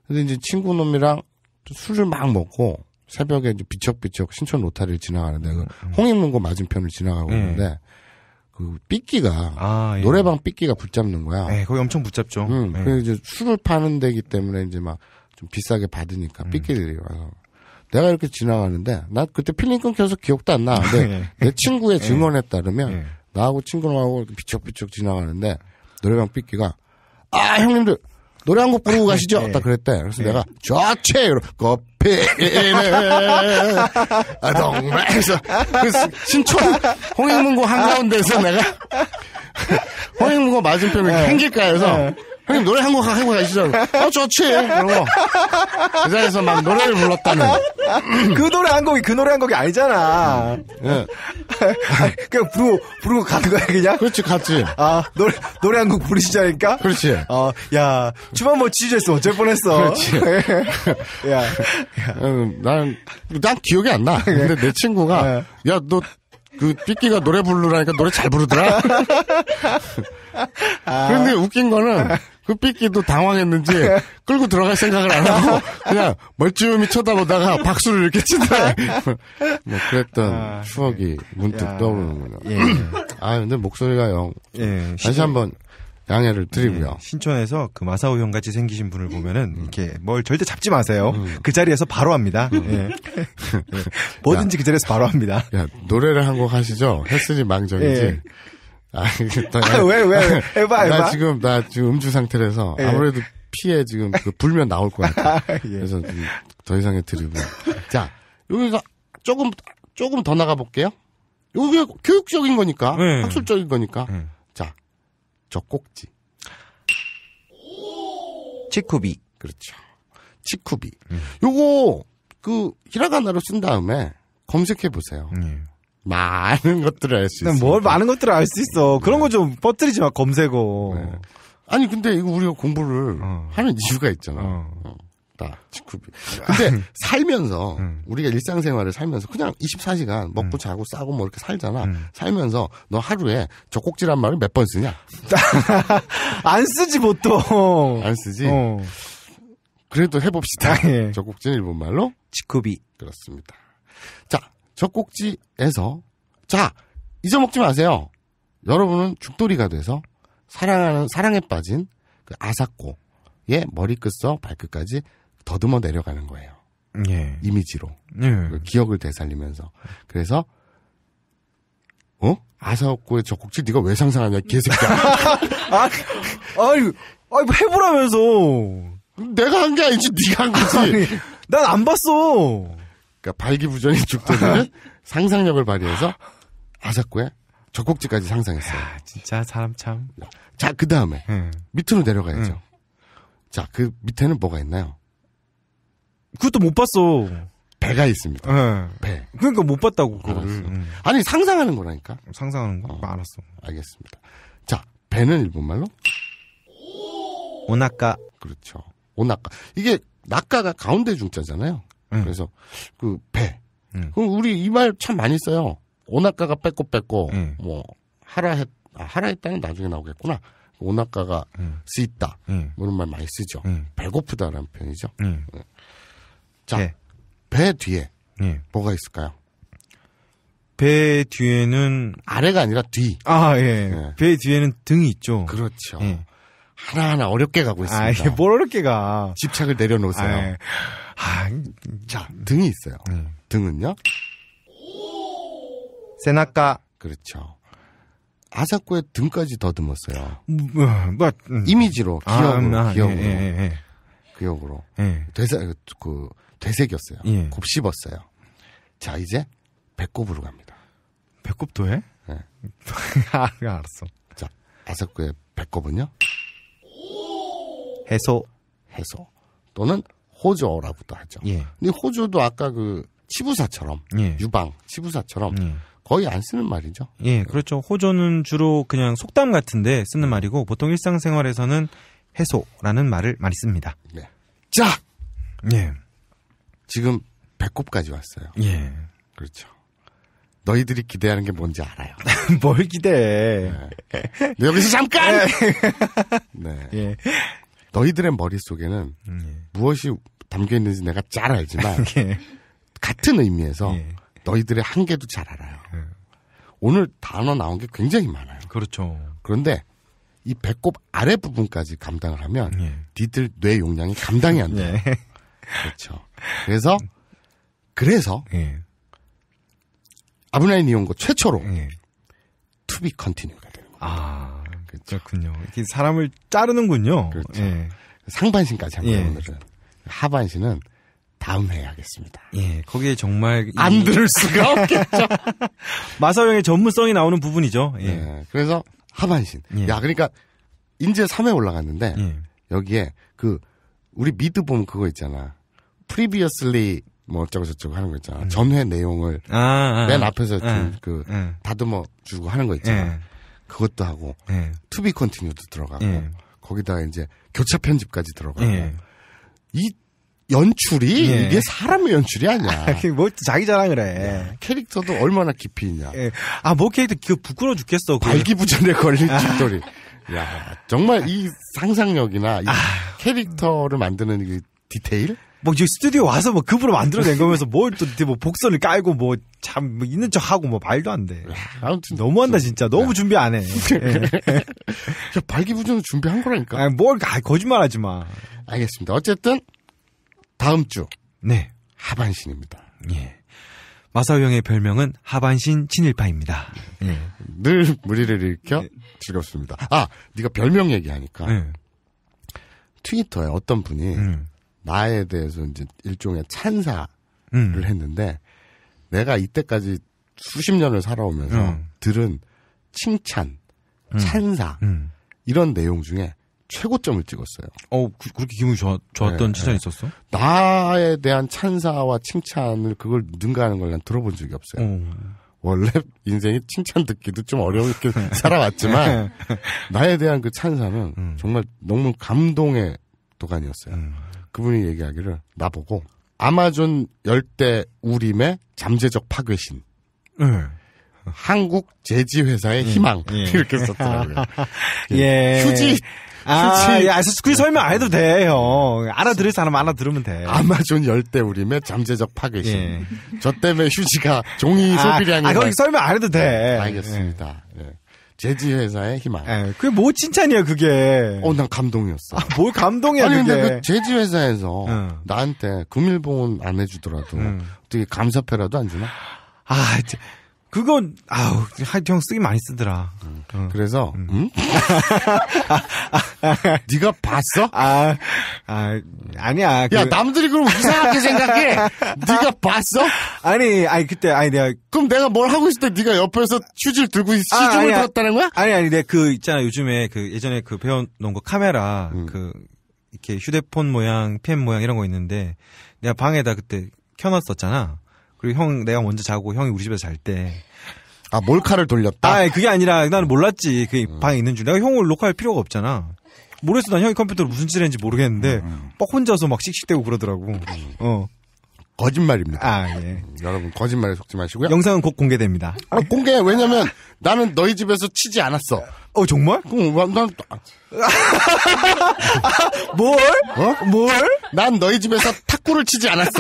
근데 이제 친구 놈이랑 술을 막 먹고 새벽에 이제 비척비척 신촌 로타리를 지나가는데 그 음, 음. 홍익문고 맞은편을 지나가고 예. 있는데 그 삐끼가 아, 예. 노래방 삐끼가 붙잡는 거야. 네, 거기 엄청 붙잡죠. 응, 음, 그래서 이제 술을 파는 데기 때문에 이제 막 좀 비싸게 받으니까 음. 삐끼들이 와서 내가 이렇게 지나가는데 나 그때 필름 끊겨서 기억도 안 나. 아, 근데 예. 내 친구의 예. 증언에 따르면 예. 나하고 친구하고 비쩍비쩍 지나가는데 노래방 삐끼가 아 형님들 노래 한 곡 부르고 가시죠. 네. 딱 그랬대. 그래서 네. 내가 좌채로 커피를 아동에서 신촌 홍익문고 한가운데서 내가 홍익문고 맞은편에 행길가에서 형님 노래 한곡 하고 가시죠. 아 어, 좋지. 이러고 그 자리에서 막 노래를 불렀다는. 그 노래 한 곡이 그 노래 한 곡이 아니잖아. 예. 그냥 부르고 부르고 가는 거야 그냥. 그렇지 같지아 노래 노래 한 곡 부르시자니까. 그렇지. 어야 주만 뭐 취재했어 어쩔 뻔했어. 그렇지. 야. 난난 음, 난 기억이 안 나. 근데 내 친구가 네. 야너 그 삐끼가 노래 부르라니까 노래 잘 부르더라. 아. 그런데 웃긴 거는 흑빛기도 당황했는지 끌고 들어갈 생각을 안 하고 그냥 멀쭈미 쳐다보다가 박수를 이렇게 친다. 뭐 그랬던 아, 네. 추억이 문득 야, 떠오르는군요. 예. 아 근데 목소리가 영. 예, 다시 한번 양해를 예, 드리고요. 예, 신촌에서 그 마사오 형 같이 생기신 분을 보면은 음. 이렇게 뭘 절대 잡지 마세요. 음. 그 자리에서 바로 합니다. 예. 음. 예. 뭐든지 야, 그 자리에서 바로 합니다. 야, 노래를 한 곡 하시죠. 했으니 망정이지. 예. 아, 아, 왜, 왜, 왜. 에바, 에바. 나 지금, 나 지금 음주 상태라서 예. 아무래도 피해 지금 그 불면 나올 것 같아. 아, 예. 그래서 더 이상의 드립은. 자, 여기서 조금, 조금 더 나가볼게요. 요게 교육적인 거니까, 네. 학술적인 거니까. 네. 자, 저꼭지 치쿠비. 그렇죠. 치쿠비. 음. 요거, 그, 히라가나로 쓴 다음에 검색해보세요. 음. 많은 것들을 알수 네, 있어. 뭘 많은 것들을 알 수 있어. 네. 그런 거 좀 퍼뜨리지 마, 검색어. 네. 아니, 근데 이거 우리가 공부를 어. 하는 이유가 있잖아. 어. 어. 직후비. 근데 살면서 음. 우리가 일상생활을 살면서 그냥 24시간 먹고 음. 자고 싸고 뭐 이렇게 살잖아. 음. 살면서 너 하루에 젖꼭지란 말을 몇 번 쓰냐? 안 쓰지 보통. 안 쓰지. 어. 그래도 해봅시다. 아, 예. 젖꼭지는 일본말로 직후비. 그렇습니다. 젖꼭지에서 자 잊어먹지 마세요. 여러분은 죽돌이가 돼서 사랑하는 사랑에 빠진 그 아사코의 머리끝서 발끝까지 더듬어 내려가는 거예요. 예. 이미지로 예. 그 기억을 되살리면서 그래서 어 아사코의 젖꼭지 네가 왜 상상하냐 개새끼야. 아, 아니, 아니 해보라면서. 내가 한 게 아니지 네가 한 거지. 난 안 봤어. 그러니까 발기부전인 죽도를 상상력을 발휘해서 아사코의 젖꼭지까지 상상했어요. 야, 진짜 사람 참. 자, 그 다음에 음. 밑으로 내려가야죠. 음. 자, 그 밑에는 뭐가 있나요? 그것도 못 봤어. 배가 있습니다. 네. 배. 그러니까 못 봤다고 그거를. 음. 아니 상상하는 거라니까. 상상하는 거. 어. 알았어. 알겠습니다. 자, 배는 일본말로 오나까. 그렇죠. 오나까. 이게 낙가가 가운데 중자잖아요. 음. 그래서 그 배. 음. 그럼 우리 이 말 참 많이 써요. 오나카가 뺏고 뺏고 음. 뭐 하라 했 아, 하라 했다는 나중에 나오겠구나. 오나카가 음. 쓰있다 이런 음. 말 많이 쓰죠. 음. 배고프다라는 표현이죠. 네. 자, 네. 배 뒤에 네. 뭐가 있을까요? 배 뒤에는 아래가 아니라 뒤. 아 예. 네. 배 뒤에는 등이 있죠. 그렇죠. 예. 하나하나 어렵게 가고 있습니다. 아, 예, 뭘 어렵게 가. 집착을 내려놓으세요. 아, 예. 아, 자, 등이 있어요. 음. 등은요? 세나까. 그렇죠. 아사코의 등까지 더듬었어요. 뭐, 뭐, 뭐 음. 이미지로, 아, 기억으로, 음, 아, 기억으로. 예, 예, 예. 예. 기억으로. 예. 되새, 그, 되새겼어요. 예. 곱씹었어요. 자, 이제 배꼽으로 갑니다. 배꼽도 해? 네. 아, 알았어. 자, 아사코의 배꼽은요? 해소. 해소. 또는 호조라고도 하죠. 예. 근데 호조도 아까 그 치부사처럼 예. 유방 치부사처럼 예. 거의 안 쓰는 말이죠. 예, 그렇죠. 호조는 주로 그냥 속담 같은데 쓰는 말이고 보통 일상생활에서는 해소라는 말을 많이 씁니다. 네. 자, 예, 지금 배꼽까지 왔어요. 예, 그렇죠. 너희들이 기대하는 게 뭔지 알아요. 뭘 기대해. 네. 네 여기서 잠깐! 네. 네. 너희들의 머릿속에는 음. 예. 무엇이 담겨 있는지 내가 잘 알지만 예. 같은 의미에서 예. 너희들의 한계도 잘 알아요. 예. 오늘 단어 나온 게 굉장히 많아요. 그렇죠. 그런데 이 배꼽 아래 부분까지 감당을 하면 예. 니들 뇌 용량이 감당이 안 돼요. 예. 그렇죠. 그래서 그래서 예. 아브라인 이용고 최초로 투비 컨티뉴가 되는 겁니다. 아. 그렇죠. 군요 이렇게 사람을 자르는군요. 그렇죠. 예. 상반신까지 한 거예요, 오늘은. 하반신은 다음 해에 하겠습니다. 예, 거기에 정말 안 이... 들을 수가 없겠죠. 마사형의 전문성이 나오는 부분이죠. 예. 예 그래서 하반신. 예. 야, 그러니까 인제 3회 올라갔는데 예. 여기에 그 우리 미드 보면 그거 있잖아. 프리비어슬리 뭐 어쩌고 저쩌고 하는 거 있잖아. 음. 전회 내용을 아, 아, 아. 맨 앞에서 아, 그 예. 다듬어 주고 하는 거 있잖아. 그것도 하고 투비 예. 컨티뉴도 들어가고 예. 거기다가 이제 교차 편집까지 들어가고 예. 이 연출이 예. 이게 사람의 연출이 아니야. 아, 뭐 자기 자랑을 해. 캐릭터도 얼마나 깊이 있냐. 예. 아, 뭐 캐릭터 그 부끄러워 죽겠어. 발기부전에 걸린 뒷돌이. 아. 야, 정말 이 상상력이나 이 아. 캐릭터를 만드는 이 디테일? 뭐, 이 스튜디오 와서 뭐, 급으로 만들어낸 거면서 뭘 또, 뭐, 복선을 깔고 뭐, 참, 뭐, 있는 척 하고 뭐, 말도 안 돼. 아무튼. 너무한다, 진짜. 너무 준비 안 해. 예. 발기부전을 준비한 거라니까. 아니, 뭘, 아, 거짓말 하지 마. 알겠습니다. 어쨌든, 다음 주. 네. 하반신입니다. 예. 마사오 형의 별명은 하반신 친일파입니다. 예. 늘 무리를 일으켜 예. 즐겁습니다. 아, 네가 별명 얘기하니까. 예. 트위터에 어떤 분이 음. 나에 대해서 이제 일종의 찬사를 음. 했는데 내가 이때까지 수십 년을 살아오면서 음. 들은 칭찬, 음. 찬사 음. 이런 내용 중에 최고점을 찍었어요. 어, 그, 렇게 기분이 좋았, 던 네, 칭찬이 네. 있었어? 나에 대한 찬사와 칭찬을 그걸 능가하는 걸 난 들어본 적이 없어요. 오. 어. 원래 인생이 칭찬 듣기도 좀 어렵게 려 살아왔지만 나에 대한 그 찬사는 음. 정말 너무 감동의 도가니였어요. 음. 그분이 얘기하기를 나보고 아마존 열대 우림의 잠재적 파괴신. 응. 예. 한국 제지회사의 예. 희망. 예. 이렇게 썼더라고요. 예. 예. 휴지. 아, 휴지 아, 예. 그 설명 안 해도 돼, 요 알아들을 사람 알아들으면 돼. 아마존 열대 우림의 잠재적 파괴신. 예. 저 때문에 휴지가 종이 아, 소비량이. 아, 아 거기 설명 안 해도 돼. 알겠습니다. 예. 재즈 회사의 희망. 에, 예, 그게 뭐 칭찬이야 그게. 어, 난 감동이었어. 아, 뭘 감동이야 아니, 그게. 근데 그 재즈 회사에서 응. 나한테 금일봉은 안 해주더라도 응. 어떻게 감사패라도 안 주나? 아, 그건 아우 하여튼 쓰기 많이 쓰더라. 음. 응. 그래서 음. 응? 네가 봤어? 아, 아 아니야. 야 그... 남들이 그럼 이상하게 생각해. 네가 봤어? 아니 아니 그때 아니 내가 그럼 내가 뭘 하고 있을 때 네가 옆에서 휴지를 들고 아, 시중을 아, 들었다는 거야? 아니 아니 내가 그 있잖아 요즘에 그 예전에 그 배워놓은 거 카메라 음. 그 이렇게 휴대폰 모양 펜 모양 이런 거 있는데 내가 방에다 그때 켜놨었잖아. 그리고 형 내가 먼저 자고 형이 우리 집에서 잘 때. 아 몰카를 돌렸다. 아 그게 아니라 나는 몰랐지 그 음. 방에 있는 줄. 내가 형을 녹화할 필요가 없잖아. 모르겠어 난 형이 컴퓨터로 무슨 짓을 했는지 모르겠는데 음. 음. 뻑 혼자서 막 씩씩대고 그러더라고. 음. 어. 거짓말입니다. 아, 예. 여러분, 거짓말에 속지 마시고요. 영상은 곧 공개됩니다. 아, 공개, 왜냐면 나는 너희 집에서 치지 않았어. 어 정말? 그럼 난, 뭘? 어? 뭘? 난 너희 집에서 탁구를 치지 않았어.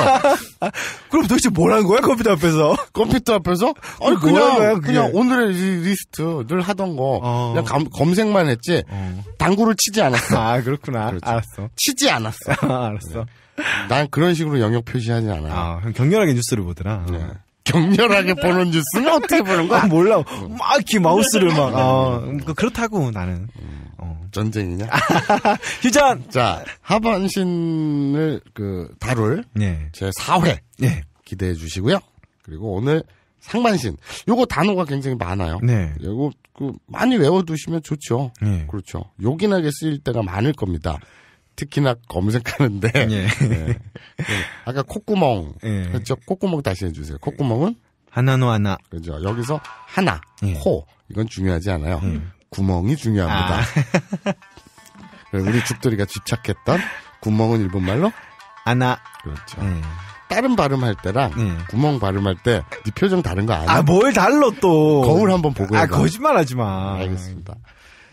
그럼 도대체 뭘 한 거야 컴퓨터 앞에서? 컴퓨터 앞에서? 아니 그냥 거야, 그냥 오늘의 리스트 늘 하던 거 어. 그냥 감, 검색만 했지. 어. 당구를 치지 않았어. 아 그렇구나. 그렇지. 알았어. 치지 않았어. 알았어. 네. 난 그런 식으로 영역 표시하지 않아. 아, 형 격렬하게 뉴스를 보더라. 네. 격렬하게 보는 뉴스는 어떻게 보는 거야? 아, 몰라. 막이 음. 마우스를 막. 아, 그 그렇다고 나는. 음. 어. 전쟁이냐? 휴전. 자 하반신을 그 다룰 네. 제 4회 네. 기대해 주시고요. 그리고 오늘 상반신 요거 단어가 굉장히 많아요. 네. 요거 그 많이 외워두시면 좋죠. 네. 그렇죠. 요긴하게 쓰일 때가 많을 겁니다. 특히나 검색하는데 예. 예. 아까 콧구멍 예. 했죠? 그렇죠? 콧구멍 다시 해주세요. 콧구멍은 하나노 하나. 그죠. 여기서 하나 예. 코 이건 중요하지 않아요. 음. 구멍이 중요합니다. 아. 우리 죽돌이가 집착했던 구멍은 일본말로 하나. 그렇죠. 음. 다른 발음할 때랑 음. 구멍 발음할 때 네 표정 다른 거 아니야? 아뭘 달러 또 거울 한번 보고 아 거짓말하지 마. 알겠습니다.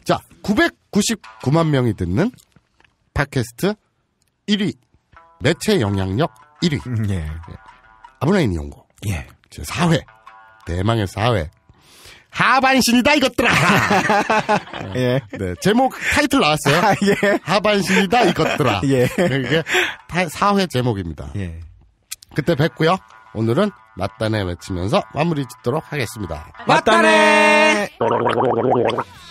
자 999만 명이 듣는 팟캐스트 1위, 매체 영향력 1위. 음, 예. 예. 아브라인 이용고. 예. 제 4회. 대망의 4회. 하반신이다 이것들아. 예. 네, 제목 타이틀 나왔어요. 아, 예. 하반신이다 이것들아. 예. 그게 4회 제목입니다. 예. 그때 뵙고요. 오늘은 맞다네 외치면서 마무리 짓도록 하겠습니다. 맞다네. 맞다네!